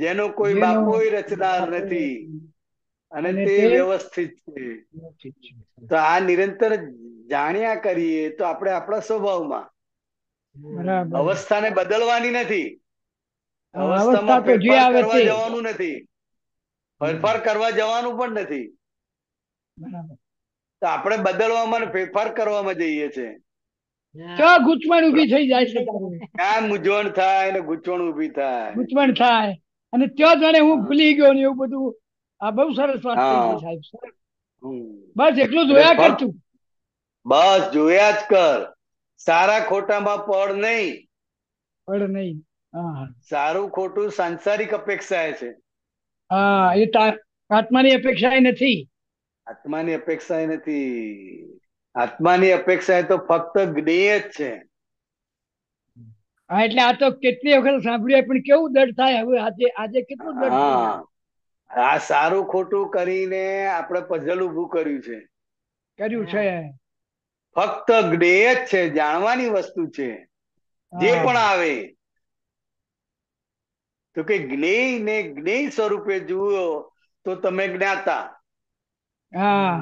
જેનો કોઈ બાપો રચનાર નથી અને તે વ્યવસ્થિત છે તો આ નિરંતર જાણ્યા કરીએ તો આપણે આપણા સ્વભાવમાં અવસ્થાને બદલવાની નથી અવસ્થામાં ફેરફાર કરવા જવાનું નથી ફેરફાર કરવા જવાનું પણ નથી તો આપણે બદલવામાં ફેરફાર કરવામાં જઈએ છીએ ક્યાં ગૂંચવણ ઉભી થઈ જાય છે ક્યાં મૂંઝવણ થાય ને ગૂંચવણ ઉભી થાય ગૂંચવણ થાય અને ત્યાં જાણે હું ભૂલી ગયો ને એવું બધું આ બહુ સરસ વાત સાહેબ બસ એટલું જોયા કર તું બસ જોયા જ કર સારા ખોટામાં પડ નહીં પડ નહીં સારું ખોટું સાંસારિક અપેક્ષા છે હા એ આત્માની અપેક્ષા નથી આત્માની અપેક્ષા નથી આત્માની અપેક્ષા તો ફક્ત જ્ઞેય જ છે હા એટલે આ તો કેટલી વખત સાંભળ્યું પણ કેવું દર્દ થાય હવે આજે આજે કેટલું દર્દ આ સારું ખોટું કરીને આપણે પઝલ ઉભું કર્યું છે કર્યું છે ફક્ત જ્ઞેય જ છે જાણવાની વસ્તુ છે જે પણ આવે તો કે જ્ઞેય ને જ્ઞેય સ્વરૂપે જુઓ તો તમે જ્ઞાતા હા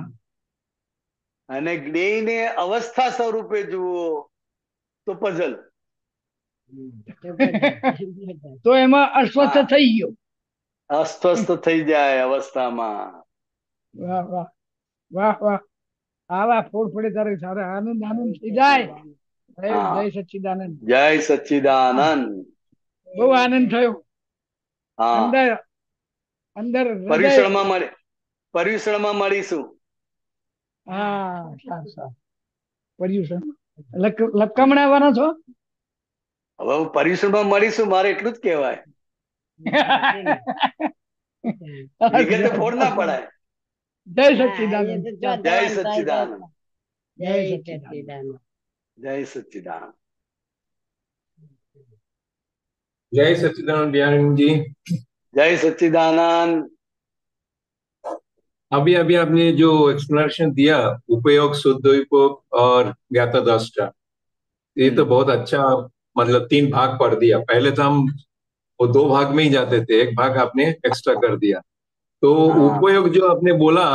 અને જ્ઞેયને અવસ્થા સ્વરૂપે જુઓ તો પઝલ તો એમાં અસ્વસ્થ થઈ ગયો અસ્વસ્થ થઈ જાય અવસ્થામાં વાહ વાહ વાહ વાહ આવા ફોડ પડે તારે સારા આનંદ આનંદ થઈ જાય જય સચ્ચિદાનંદ જય સચ્ચિદાનંદ બહુ આનંદ થયો અંદર અંદર પરિસરમાં મળે પરિસરમાં મળીશું એટલું જ કહેવાય જય સચ્ચિદાનંદ જય સચ્ચિદાનંદ જય સચ્ચિદાનંદ જય સચ્ચિદાનંદ જય સચ્ચિદાનંદ બિહારીજી જય સચ્ચિદાનંદ अभी अभी आपने जो एक्सप्लेनेशन दिया उपयोग शुद्ध उपयोग और ज्ञाता दृष्टा ये तो हम्म। बहुत अच्छा मतलब तीन भाग पढ़ दिया पहले तो हम वो दो भाग में ही जाते थे एक भाग आपने एक्स्ट्रा कर दिया तो हाँ। उपयोग जो आपने बोला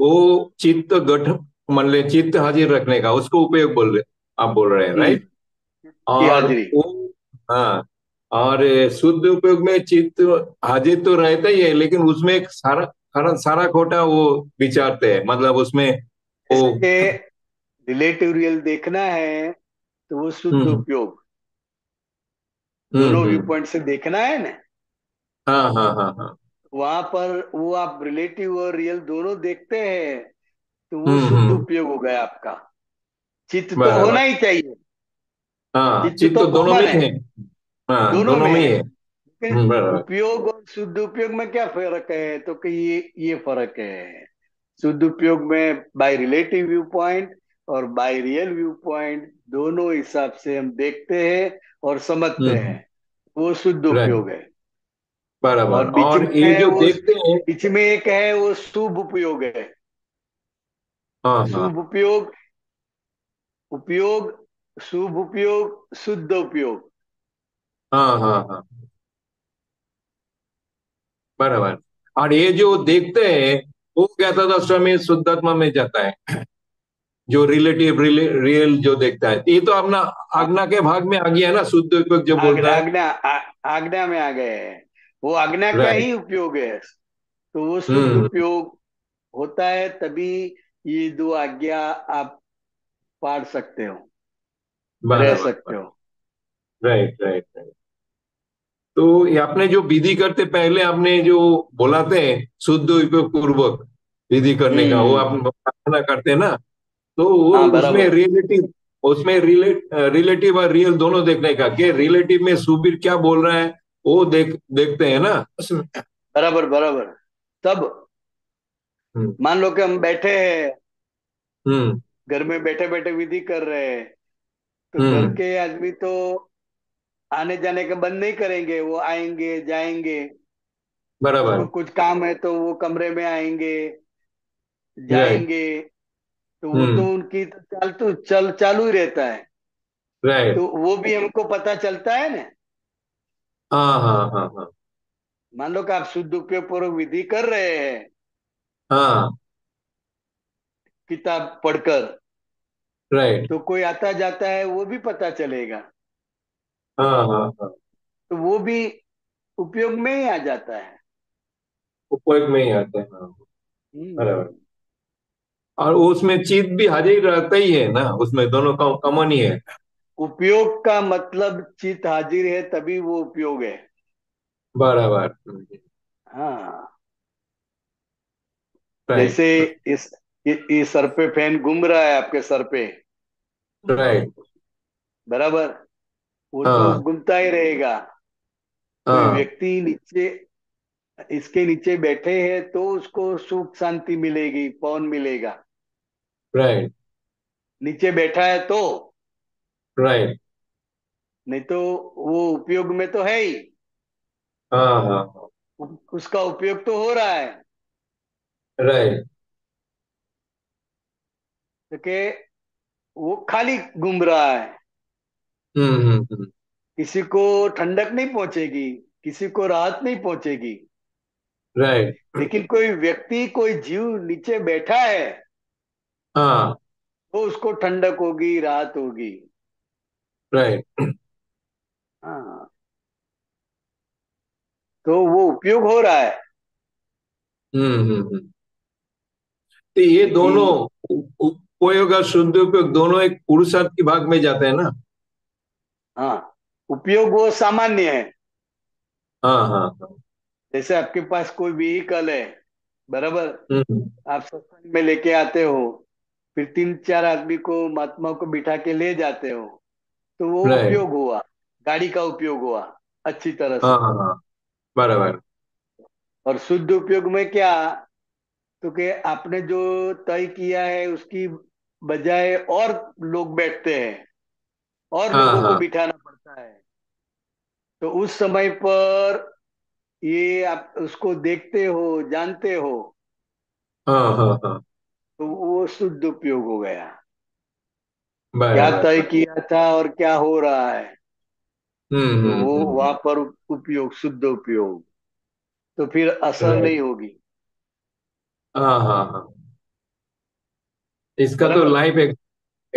वो चित्त गठ मान ले चित्त हाजिर रखने का उसको उपयोग बोल रहे आप बोल रहे हैं राइट हम्म। और वो हाँ और शुद्ध उपयोग में चित्त हाजिर तो रहता ही है लेकिन उसमें एक सारा सारा खोटा वो विचारते हैं मतलब उसमें वो रिलेटिव रियल देखना है तो वो शुद्ध हम्म। उपयोग हम्म, दोनों व्यू हम्म। पॉइंट से देखना है ना हाँ हाँ हाँ हाँ वहां पर वो आप रिलेटिव और रियल दोनों देखते हैं तो वो शुद्ध उपयोग हो गया आपका चित्त तो होना ही चाहिए हाँ चित्त तो, तो दोनों में है हाँ, दोनों में है उपयोग और शुद्ध उपयोग में क्या फर्क है तो कि ये ये फर्क है शुद्ध उपयोग में बाय रिलेटिव व्यू पॉइंट और बाय रियल व्यू पॉइंट दोनों हिसाब से हम देखते हैं और समझते हम्म। हैं वो शुद्ध उपयोग है बराबर और, ये जो देखते हैं बीच में एक है वो शुभ हाँ, हाँ। उपयोग है शुभ उपयोग उपयोग शुभ उपयोग शुद्ध उपयोग हाँ हाँ हाँ बराबर और ये जो देखते हैं वो कहता था स्वामी शुद्धात्मा में जाता है जो रिलेटिव रिले, रियल जो देखता है ये तो अपना आज्ञा के भाग में आ गया ना शुद्ध उपयोग जो बोल रहा है आज्ञा में आ गए वो आज्ञा का ही उपयोग है तो वो शुद्ध हम्म। उपयोग होता है तभी ये दो आज्ञा आप पार सकते हो रह सकते हो राइट राइट राइट तो आपने जो विधि करते पहले आपने जो बोलाते हैं शुद्ध उपयोग पूर्वक विधि करने का वो हम्म। आप प्रार्थना करते हैं ना तो वो हाँ, उसमें रिलेटिव उसमें रिलेटिव और रियल दोनों देखने का कि रिलेटिव में सुबीर क्या बोल रहा है वो देख देखते हैं ना बराबर बराबर तब हम्म। मान लो कि हम बैठे हैं हम्म। घर में बैठे बैठे विधि कर रहे हैं तो घर के आदमी तो आने जाने का बंद नहीं करेंगे वो आएंगे जाएंगे बराबर तो कुछ काम है तो वो कमरे में आएंगे जाएंगे तो वो हम्म। तो उनकी तो चाल तो चल चालू ही रहता है राइट तो वो भी हमको पता चलता है ना हाँ हाँ हाँ, हाँ। मान लो कि आप शुद्ध उपयोग पूर्वक विधि कर रहे हैं हाँ किताब पढ़कर राइट तो कोई आता जाता है वो भी पता चलेगा हाँ हाँ हाँ तो वो भी उपयोग में ही आ जाता है उपयोग में ही आते हैं हाँ हम्म। और उसमें चीत भी हाजिर रहता ही है ना उसमें दोनों का कॉमन ही है उपयोग का मतलब चित हाजिर है तभी वो उपयोग है बराबर हाँ जैसे इस ये सर पे फैन घूम रहा है आपके सर पे राइट बराबर वो हाँ तो घूमता ही रहेगा कोई हाँ व्यक्ति नीचे इसके नीचे बैठे हैं तो उसको सुख शांति मिलेगी पवन मिलेगा राइट नीचे बैठा है तो राइट नहीं तो वो उपयोग में तो है ही हाँ हाँ उसका उपयोग तो हो रहा है राइट तो के वो खाली घूम रहा है हम्म, हम्म, हम्म किसी को ठंडक नहीं पहुंचेगी किसी को राहत नहीं पहुंचेगी राइट लेकिन कोई व्यक्ति कोई जीव नीचे बैठा है हाँ तो उसको ठंडक होगी राहत होगी राइट हाँ तो वो उपयोग हो रहा है हम्म हम्म हम्म तो ये दोनों उपयोग और शुद्ध उपयोग दोनों एक पुरुषार्थ के भाग में जाते हैं ना हाँ उपयोग वो सामान्य है हाँ, हाँ हाँ जैसे आपके पास कोई व्हीकल है बराबर हम्म। आप सत्संग में लेके आते हो फिर तीन चार आदमी को महात्मा को बिठा के ले जाते हो तो वो उपयोग हुआ गाड़ी का उपयोग हुआ अच्छी तरह से हाँ, हाँ, बराबर और शुद्ध उपयोग में क्या तो के आपने जो तय किया है उसकी बजाय और लोग बैठते हैं और हाँ, लोगों हाँ. को बिठाना पड़ता है तो उस समय पर ये आप उसको देखते हो जानते हो हाँ, हाँ, हाँ. तो वो शुद्ध उपयोग हो गया क्या तय किया था और क्या हो रहा है हम्म तो हम्म, वो हम्म, वहां हम्म। पर उपयोग शुद्ध उपयोग तो फिर असर नहीं होगी हाँ हाँ हाँ इसका तो लाइफ एक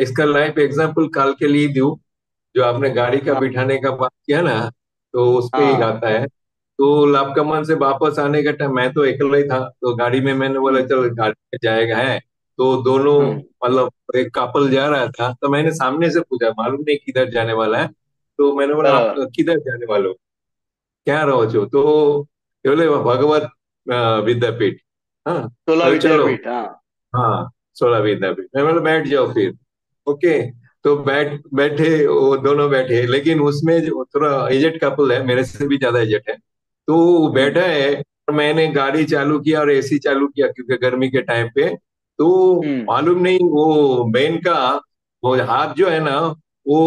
इसका लाइफ एग्जाम्पल काल के लिए दू जो आपने गाड़ी का हाँ। बिठाने का बात किया ना तो उसपे ही हाँ। गाता है तो लापकमान से वापस आने का टाइम मैं तो अकेला ही था तो गाड़ी में मैंने बोला हम्म। चल गाड़ी में जाएगा है तो दोनों हम्म। मतलब एक कपल जा रहा था तो मैंने सामने से पूछा मालूम नहीं किधर जाने वाला है तो मैंने बोला हाँ। आप किधर जाने वाले हो क्या रहो जो तो बोले भगवत विद्यापीठ हाँ सोलह तो विद्यापीठ हाँ सोलह विद्यापीठ मैं बोला बैठ जाओ फिर ओके तो बैठ बैठे वो दोनों बैठे लेकिन उसमें थोड़ा एजेड कपल है मेरे से भी ज्यादा एजेड है तो वो हम्म। बैठा है और मैंने गाड़ी चालू किया और एसी चालू किया क्योंकि गर्मी के टाइम पे तो हम्म। मालूम नहीं वो बहन का वो हाथ जो है ना वो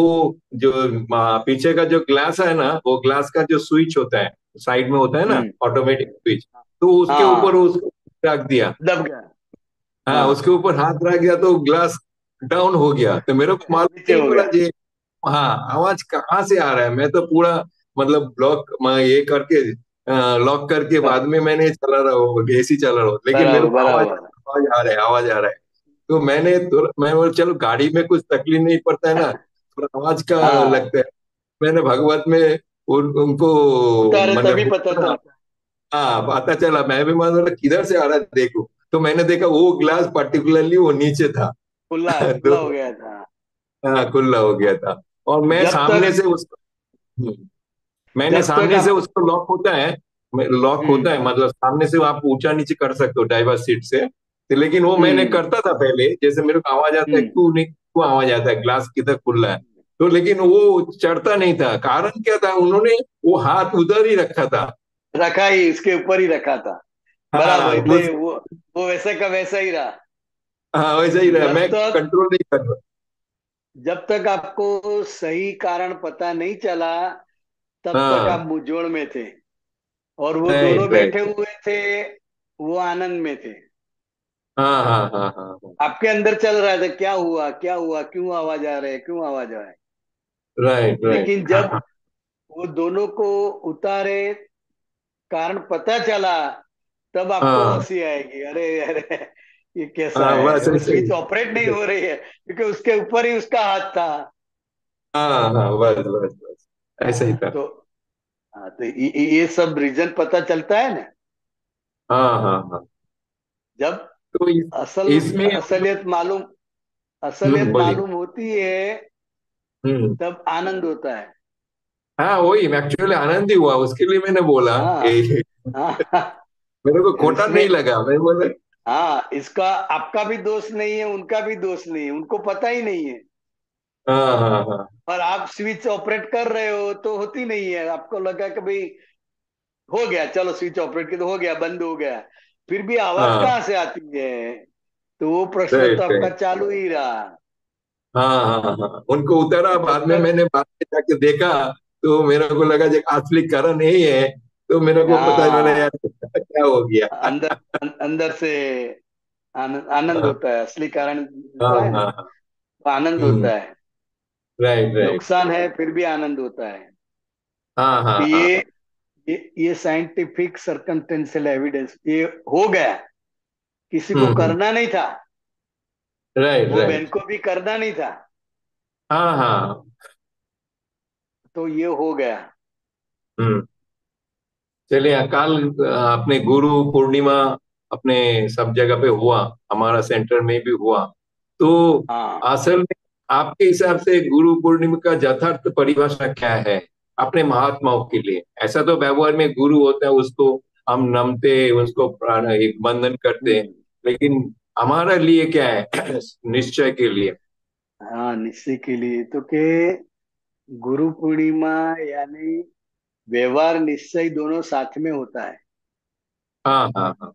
जो पीछे का जो ग्लास है ना वो ग्लास का जो स्विच होता है साइड में होता है ना हम्म। ऑटोमेटिक स्विच तो उसके हाँ। ऊपर उसको रख दिया दब गया हाँ, हाँ। उसके ऊपर हाथ रख गया तो ग्लास डाउन हो गया तो मेरे को मालूम नहीं हाँ आवाज कहाँ से आ रहा है मैं तो पूरा मतलब ब्लॉक मैं ये करके लॉक करके बाद में मैंने चला रहा हूँ ऐसी चला रहा हूँ लेकिन मेरे को आवाज आवाज आ रहा है आवाज आ रहा है तो मैंने तो, मैं बोल चलो गाड़ी में कुछ तकलीफ नहीं पड़ता है ना थोड़ा आवाज का हाँ। लगता है मैंने भगवत में उन, उनको तभी मतलब पता था हाँ, हाँ पता चला मैं भी मान किधर से आ रहा है देखो तो मैंने देखा वो ग्लास पर्टिकुलरली वो नीचे था खुला खुला हो गया था हाँ खुला हो गया था और मैं जब सामने से उसको हम्म। मैंने सामने से उसको लॉक होता है लॉक हम्म। होता है मतलब सामने से आप ऊंचा नीचे कर सकते हो ड्राइवर सीट से तो लेकिन वो मैंने हम्म। करता था पहले जैसे मेरे को आवाज आता है क्यों नहीं क्यों आवाज आता है ग्लास किधर खुल है तो लेकिन वो चढ़ता नहीं था कारण क्या था उन्होंने वो हाथ उधर ही रखा था रखा ही इसके ऊपर ही रखा था हाँ, बराबर वो वो वैसे का वैसा ही रहा हाँ वैसे ही रहा मैं कंट्रोल नहीं कर रहा जब तक आपको सही कारण पता नहीं चला तब हाँ। तक आप मुझोड़ में थे और वो दोनों बैठे हुए थे वो आनंद में थे हाँ, हाँ हाँ हाँ हाँ आपके अंदर चल रहा था क्या हुआ क्या हुआ क्यों आवाज आ रहा है क्यों आवाज आ रहा है राइट राइट लेकिन हाँ, जब हाँ। वो दोनों को उतारे कारण पता चला तब आपको हाँ। हंसी आएगी अरे अरे ये कैसा आ, हाँ, है तो स्विच ऑपरेट तो नहीं हो रही है क्योंकि उसके ऊपर ही उसका हाथ था हाँ हाँ बस तो, ही था तो हाँ तो ये, ये सब रीजन पता चलता है ना हाँ हाँ हाँ जब तो इस, असल इसमें असलियत मालूम असलियत मालूम होती है हम्म। तब आनंद होता है हाँ वही एक्चुअली आनंद ही हुआ उसके लिए मैंने बोला हाँ, हाँ, मेरे को कोटा नहीं लगा मैं बोला हाँ इसका आपका भी दोष नहीं है उनका भी दोष नहीं है उनको पता ही नहीं है हाँ, हाँ, हाँ। पर आप स्विच ऑपरेट कर रहे हो तो होती नहीं है आपको लगा कि भाई हो गया चलो स्विच ऑपरेट की तो हो गया बंद हो गया फिर भी आवाज कहाँ से आती है तो वो प्रश्न तो आपका चालू ही रहा हाँ हाँ हाँ उनको उतरा बाद में मैंने बाद में जाके देखा तो मेरे को लगा जो असली कारण यही है तो मेरे को पता हाँ। नहीं यार क्या हो गया अंदर अं, अंदर से आनंद हाँ। होता है असली कारण आनंद हाँ, होता है राइट राइट हम्म। नुकसान है फिर भी आनंद होता है हाँ हाँ तो ये ये, साइंटिफिक सर्कमटेंशियल एविडेंस ये हो गया किसी को हम्म, हम्म। करना नहीं था राइट वो बहन को भी करना नहीं था हाँ हाँ तो ये हो गया चले अकाल अपने गुरु पूर्णिमा अपने सब जगह पे हुआ हमारा सेंटर में भी हुआ तो हाँ। असल में आपके हिसाब से गुरु पूर्णिमा का यथार्थ परिभाषा क्या है अपने महात्माओं के लिए ऐसा तो व्यवहार में गुरु होता है उसको हम नमते उसको एक बंधन करते हैं हम्म। लेकिन हमारा लिए क्या है निश्चय के लिए हाँ निश्चय के लिए तो के गुरु पूर्णिमा यानी व्यवहार निश्चय दोनों साथ में होता है हाँ हाँ हाँ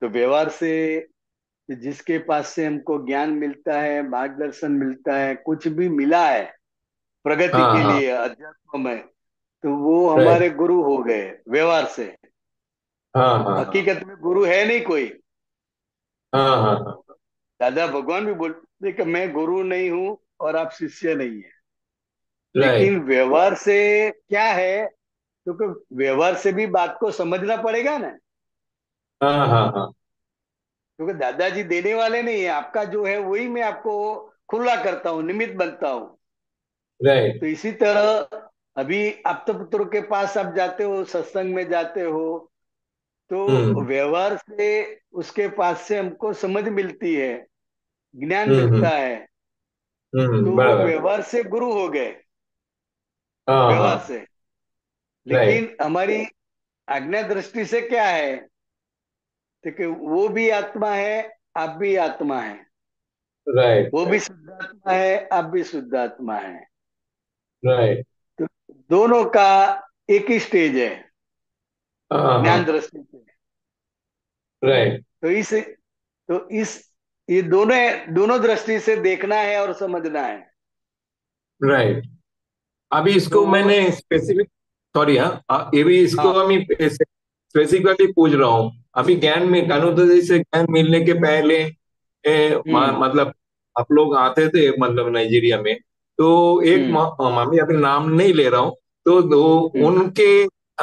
तो व्यवहार से जिसके पास से हमको ज्ञान मिलता है मार्गदर्शन मिलता है कुछ भी मिला है प्रगति हाँ, के हाँ. लिए अध्यात्म में तो वो हमारे गुरु हो गए व्यवहार से हाँ, हाँ, हाँ. हकीकत में गुरु है नहीं कोई हाँ, हाँ. हाँ। दादा भगवान भी बोलते कि मैं गुरु नहीं हूँ और आप शिष्य नहीं है लेकिन व्यवहार से क्या है क्योंकि तो व्यवहार से भी बात को समझना पड़ेगा ना हाँ हाँ हाँ, हाँ। क्योंकि दादाजी देने वाले नहीं है आपका जो है वही मैं आपको खुला करता हूँ निमित्त बनता हूँ राइट तो इसी तरह अभी आप तो के पास आप जाते हो सत्संग में जाते हो तो हम्म। व्यवहार से उसके पास से हमको समझ मिलती है ज्ञान हम्म, मिलता हम्म। है तो व्यवहार से गुरु हो गए हाँ व्यवहार से राइट लेकिन हमारी आज्ञा दृष्टि से क्या है ठीक है वो भी आत्मा है आप भी आत्मा है राइट वो भी राइट शुद्धात्मा है आप भी शुद्धात्मा है राइट तो दोनों का एक ही स्टेज है हाँ हाँ ज्ञान दृष्टि से राइट तो इस तो इस ये दोनों दोनों दृष्टि से देखना है और समझना है राइट अभी इसको तो, मैंने स्पेसिफिक सॉरी हाँ ये भी इसको हाँ, हम स्पेसिफिकली पूछ रहा हूँ अभी ज्ञान में कानून से ज्ञान मिलने के पहले ए, हम्म। मतलब आप लोग आते थे मतलब नाइजीरिया में तो एक हम्म। मामी अभी नाम नहीं ले रहा हूँ तो दो हम्म। उनके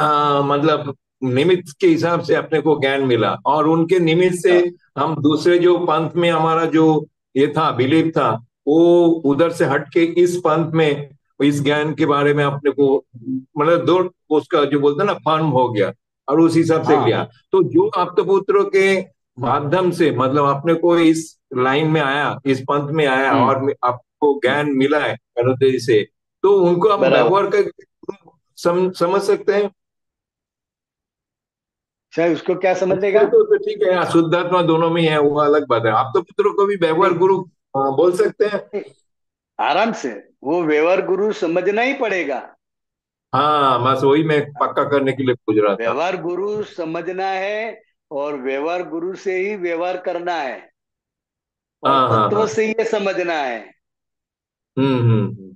आ, मतलब निमित्त के हिसाब से अपने को ज्ञान मिला और उनके निमित्त से हाँ। हम दूसरे जो पंथ में हमारा जो ये था बिलीव था वो उधर से हट के इस पंथ में इस ज्ञान के बारे में अपने को मतलब दो उसका जो बोलते ना फॉर्म हो गया और उस हिसाब से हाँ। लिया तो जो आप पुत्र के माध्यम से मतलब अपने को इस लाइन में आया इस पंथ में आया हम्म। और आपको ज्ञान मिला है से तो उनको आप व्यवहार कर सम, समझ सकते हैं सर उसको क्या समझेगा तो ठीक है शुद्धात्मा दोनों में है वो अलग बात है आप तो पुत्रों को भी व्यवहार गुरु हाँ, बोल सकते हैं आराम से वो व्यवहार गुरु समझना ही पड़ेगा हाँ बस वही मैं पक्का करने के लिए पूछ रहा था व्यवहार गुरु समझना है और व्यवहार गुरु से ही व्यवहार करना है हाँ, हाँ, तत्व हाँ। से ये समझना है हम्म, हम्म हम्म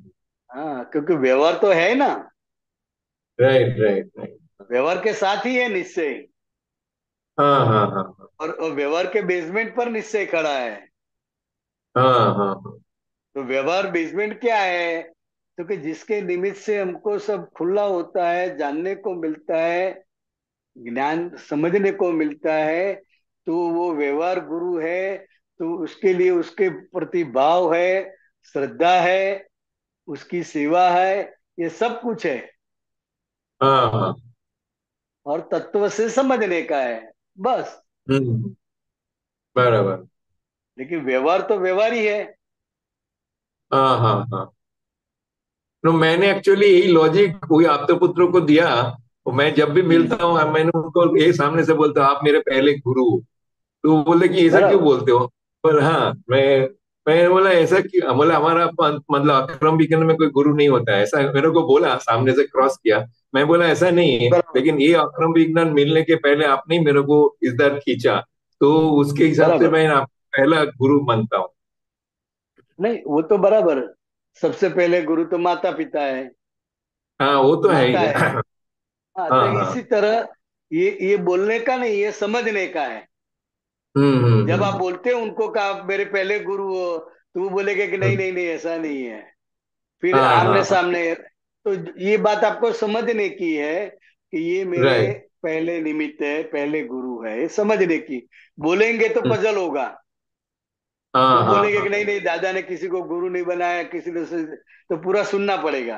हाँ क्योंकि व्यवहार तो है ना राइट राइट राइट व्यवहार के साथ ही है निश्चय हाँ हाँ हाँ और व्यवहार के बेसमेंट पर निश्चय खड़ा है हाँ हाँ तो व्यवहार बेसमेंट क्या है तो कि जिसके निमित्त से हमको सब खुला होता है जानने को मिलता है ज्ञान समझने को मिलता है तो वो व्यवहार गुरु है तो उसके लिए उसके प्रति भाव है श्रद्धा है उसकी सेवा है ये सब कुछ है हाँ, हाँ। और तत्व से समझने का है बस हम्म। बराबर लेकिन व्यवहार तो व्यवहार ही है हाँ हाँ हाँ मैंने एक्चुअली यही लॉजिक हुई आप तो पुत्रों को दिया मैं जब भी हम्म। मिलता हूँ मैंने उनको ये सामने से बोलता हूँ आप मेरे पहले गुरु हो तो वो बोले कि ऐसा क्यों बोलते हो पर हाँ मैं मैंने बोला ऐसा क्यों बोला हमारा मतलब अक्रम विक्रम में कोई गुरु नहीं होता है ऐसा मेरे को बोला सामने से क्रॉस किया मैं बोला ऐसा नहीं है लेकिन ये अक्रम विज्ञान मिलने के पहले आपने मेरे को इस दर खींचा तो उसके हिसाब से मैं आप पहला गुरु मानता हूँ नहीं वो तो बराबर सबसे पहले गुरु तो माता पिता है हाँ वो तो है, है। हाँ, हाँ, तो हाँ, इसी तरह ये ये बोलने का नहीं ये समझने का है हम्म, हम्म, हम्म। जब आप बोलते हैं उनको कहा मेरे पहले गुरु हो तो वो बोलेगा कि नहीं नहीं नहीं ऐसा नहीं है फिर हाँ, आमने हाँ। सामने तो ये बात आपको समझने की है कि ये मेरे पहले निमित्त है पहले गुरु है ये समझने की बोलेंगे तो पजल होगा तो बोलेंगे हाँ, कि हाँ। नहीं नहीं दादा ने किसी को गुरु नहीं बनाया किसी ने तो पूरा सुनना पड़ेगा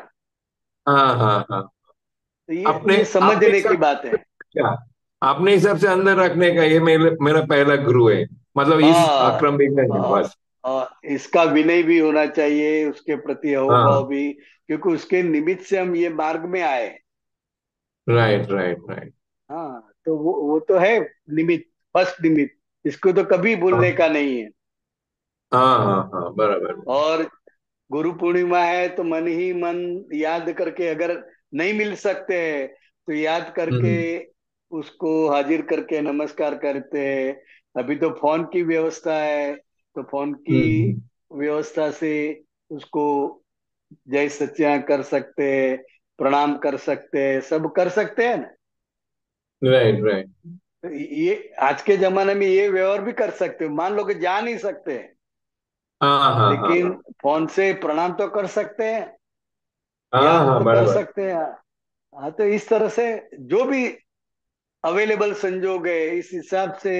तो ये, हाँ ये समझने की बात है अपने हिसाब से अंदर रखने का ये मेरे, मेरा पहला गुरु है मतलब इस अक्रम इसका विनय भी होना चाहिए उसके प्रति अवभाव भी क्योंकि उसके निमित्त से हम ये मार्ग में आए राइट राइट राइट हाँ तो वो वो तो है निमित्त फर्स्ट निमित्त इसको तो कभी भूलने का नहीं है हाँ, हाँ हाँ हाँ बराबर और गुरु पूर्णिमा है तो मन ही मन याद करके अगर नहीं मिल सकते हैं तो याद करके हम्म। उसको हाजिर करके नमस्कार करते हैं अभी तो फोन की व्यवस्था है तो फोन की हम्म, हम्म। व्यवस्था से उसको जय सच्चा कर सकते हैं प्रणाम कर सकते हैं सब कर सकते हैं ना राइट राइट ये आज के जमाने में ये व्यवहार भी कर सकते हो मान लो कि जा नहीं सकते हैं हाँ, हाँ, हाँ लेकिन हाँ फोन से प्रणाम तो कर सकते हैं हाँ याद हाँ तो कर बराबर सकते हैं हाँ तो इस तरह से जो भी अवेलेबल संजोग है इस हिसाब से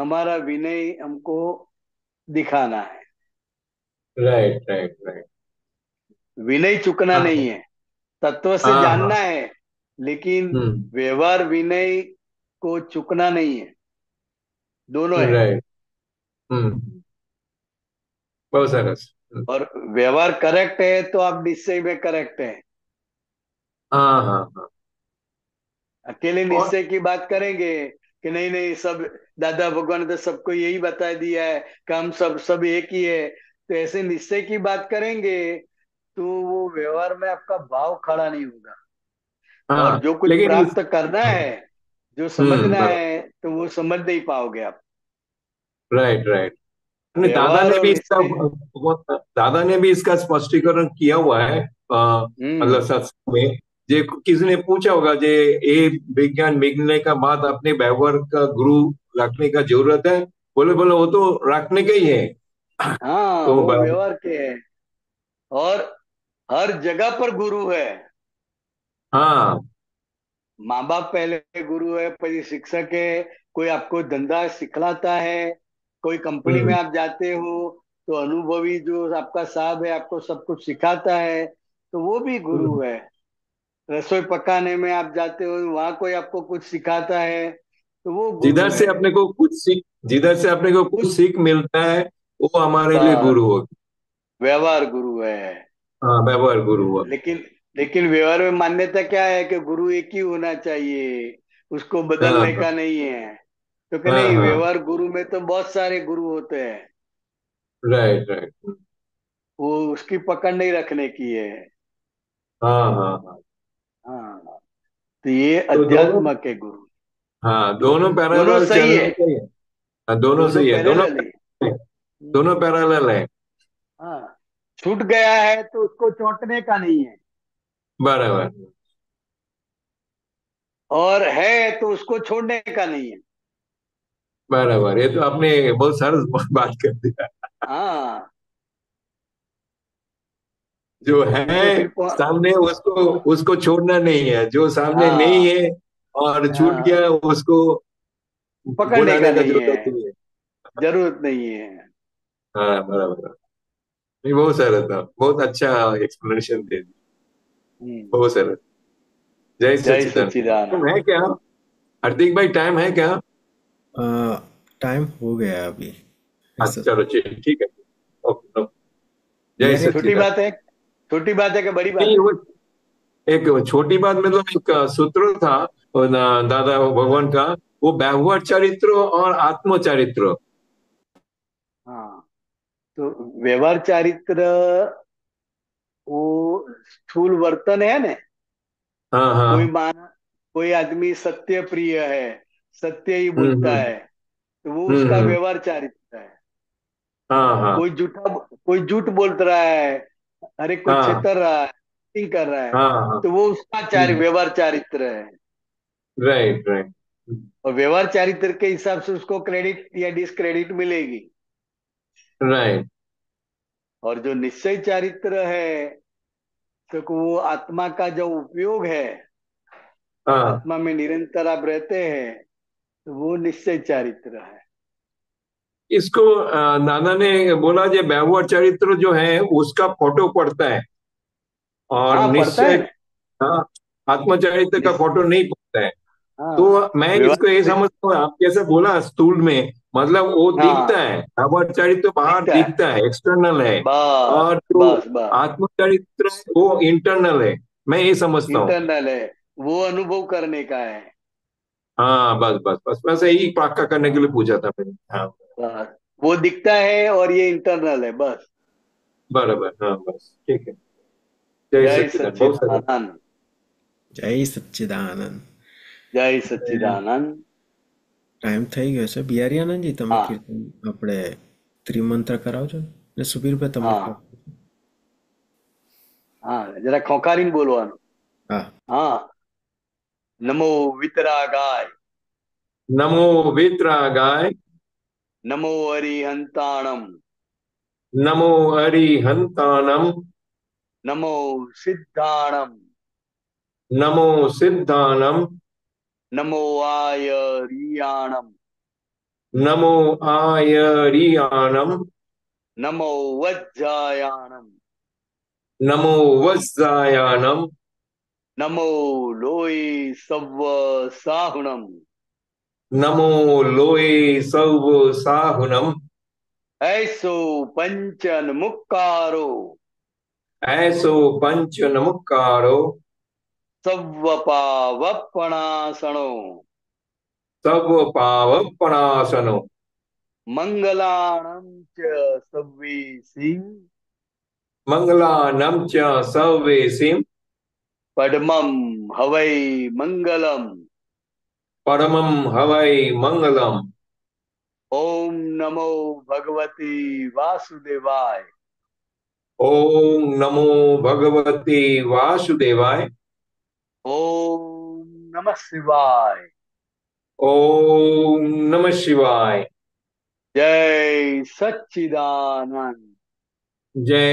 हमारा विनय हमको दिखाना है राइट राइट राइट विनय चुकना हाँ नहीं है तत्व से हाँ हाँ जानना है लेकिन हम्म व्यवहार विनय को चुकना नहीं है दोनों है राइट हम्म बहुत सरस और व्यवहार करेक्ट है तो आप निश्चय में करेक्ट है हाँ हाँ हाँ अकेले निश्चय की बात करेंगे कि नहीं नहीं सब दादा भगवान ने तो सबको यही बता दिया है कि हम सब सब एक ही है तो ऐसे निश्चय की बात करेंगे तो वो व्यवहार में आपका भाव खड़ा नहीं होगा हाँ, और जो कुछ प्राप्त करना हाँ। है जो समझना हम्म, है तो वो समझ नहीं पाओगे आप राइट राइट दादा ने भी इसका बहुत दादा ने भी इसका स्पष्टीकरण किया हुआ है अल्लाह हम्म। मतलब सत्संग में जे किसी ने पूछा होगा जे ये विज्ञान मिलने का बाद अपने व्यवहार का गुरु रखने का जरूरत है बोले बोले वो तो रखने का ही है हाँ, तो व्यवहार के है और हर जगह पर गुरु है हाँ माँ बाप पहले गुरु है पहले शिक्षक है कोई आपको धंधा सिखलाता है कोई कंपनी में हम्म। आप जाते हो तो अनुभवी जो आपका साहब है आपको सब कुछ सिखाता है तो वो भी गुरु हम्म। है रसोई पकाने में आप जाते हो वहां कोई आपको कुछ सिखाता है तो वो जिधर से अपने को कुछ सीख जिधर से अपने को कुछ सीख मिलता है वो हमारे लिए गुरु हो व्यवहार गुरु है व्यवहार गुरु हो हाँ, लेकिन लेकिन व्यवहार में मान्यता क्या है कि गुरु एक ही होना चाहिए उसको बदलने हाँ। का नहीं है क्योंकि नहीं हाँ, हाँ। व्यवहार गुरु में तो बहुत सारे गुरु होते हैं राइट राइट वो उसकी पकड़ नहीं रखने की है हाँ हाँ हाँ हाँ तो ये तो अध्यात्म के गुरु हाँ दोनों पैरेलल दोनों सही है हाँ दोनों सही है दोनों दोनों पैराल है हाँ छूट गया है तो उसको चौंटने का नहीं है बराबर और है तो उसको छोड़ने का नहीं है बराबर ये तो आपने बहुत सारा बात कर दिया हाँ जो तो है सामने उसको उसको छोड़ना नहीं है जो सामने आ, हाँ। नहीं है और छूट हाँ। गया उसको पकड़ने का नहीं है जरूरत नहीं है हाँ बराबर नहीं बहुत सारा था बहुत अच्छा एक्सप्लेनेशन दे दी हम्म। बहुत सारा जय सचिदान है क्या हार्दिक भाई टाइम है क्या टाइम हो गया अभी हाँ, चलो ठीक है ओके ओके छोटी बात है छोटी बात है कि बड़ी बात एक छोटी बात मतलब एक सूत्र था दादा भगवान का वो व्यवहार चरित्र और आत्म चरित्र हाँ तो व्यवहार चरित्र वो स्थूल वर्तन है ना हाँ हाँ कोई मान कोई आदमी सत्य प्रिय है सत्य ही हम्म, बोलता हम्म। है तो वो हम्म, उसका व्यवहार चारित्र है हाँ, हाँ कोई झूठा कोई झूठ बोल रहा है अरे कोई हाँ। छेतर रहा है कर रहा है हाँ, तो वो उसका चार व्यवहार चारित्र है राइट राइट और व्यवहार चारित्र के हिसाब से उसको क्रेडिट या डिसक्रेडिट मिलेगी राइट और जो निश्चय चारित्र है तो वो आत्मा का जो उपयोग है आत्मा में निरंतर आप रहते हैं वो निश्चय चारित्र है इसको नाना ने बोला जो व्यवहार चरित्र जो है उसका फोटो पड़ता है और हाँ, निश्चय हाँ, आत्मचरित्र का फोटो नहीं पड़ता है हाँ, तो मैं इसको ये समझता हूँ आप जैसे बोला स्थूल में मतलब वो हाँ, दिखता है व्यवहार चरित्र बाहर दिखता, दिखता है एक्सटर्नल है और जो आत्मचरित्र वो इंटरनल है मैं ये समझता हूँ इंटरनल है वो अनुभव करने का है हाँ बस बस बस बस यही पक्का करने के लिए पूछा था मैंने हाँ वो दिखता है और ये इंटरनल है बस बराबर हाँ बस ठीक है जय सच्चिदानंद જય સચ્ચિદાનંદ જય ટાઈમ થઈ ગયો છે બિહારીયાનંદજી તમે કીર્તન આપણે ત્રિમંત્ર કરાવજો ને સુબીરભાઈ તમે હા જરા ખોકારીને બોલવાનું હા હા નમો વિતરાગાય નમો વિતરાગાય નમો હરિહંતાણમ નમો હરિહંતાણમ નમો સિદ્ધાણમ નમો સિદ્ધાણમ નમો આય રિયાણમ નમો આય રિયાણમ નમો વજ્જાયાણમ નમો વજ્જાયાણમ નમો લોય સવ સાહુણમ નમો લોય સવ સાહુણમ એસો પંચ નમુકારો એસો પંચ નમુકારો સવપાવપણાસણો સવપાવપણાસણો મંગલાણમ ચ સવ્વેસિમ મંગલાણમ ચ સવ્વેસિમ પડમમ હવૈ મંગલમ પરમમ હવૈ મંગલમ ઓમ નમો ભગવતી વાસુદેવાય ઓમ નમો ભગવતી વાસુદેવાય ઓમ નમઃ શિવાય ઓમ નમઃ શિવાય જય સચ્ચિદાનંદ જય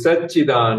સચ્ચિદાનંદ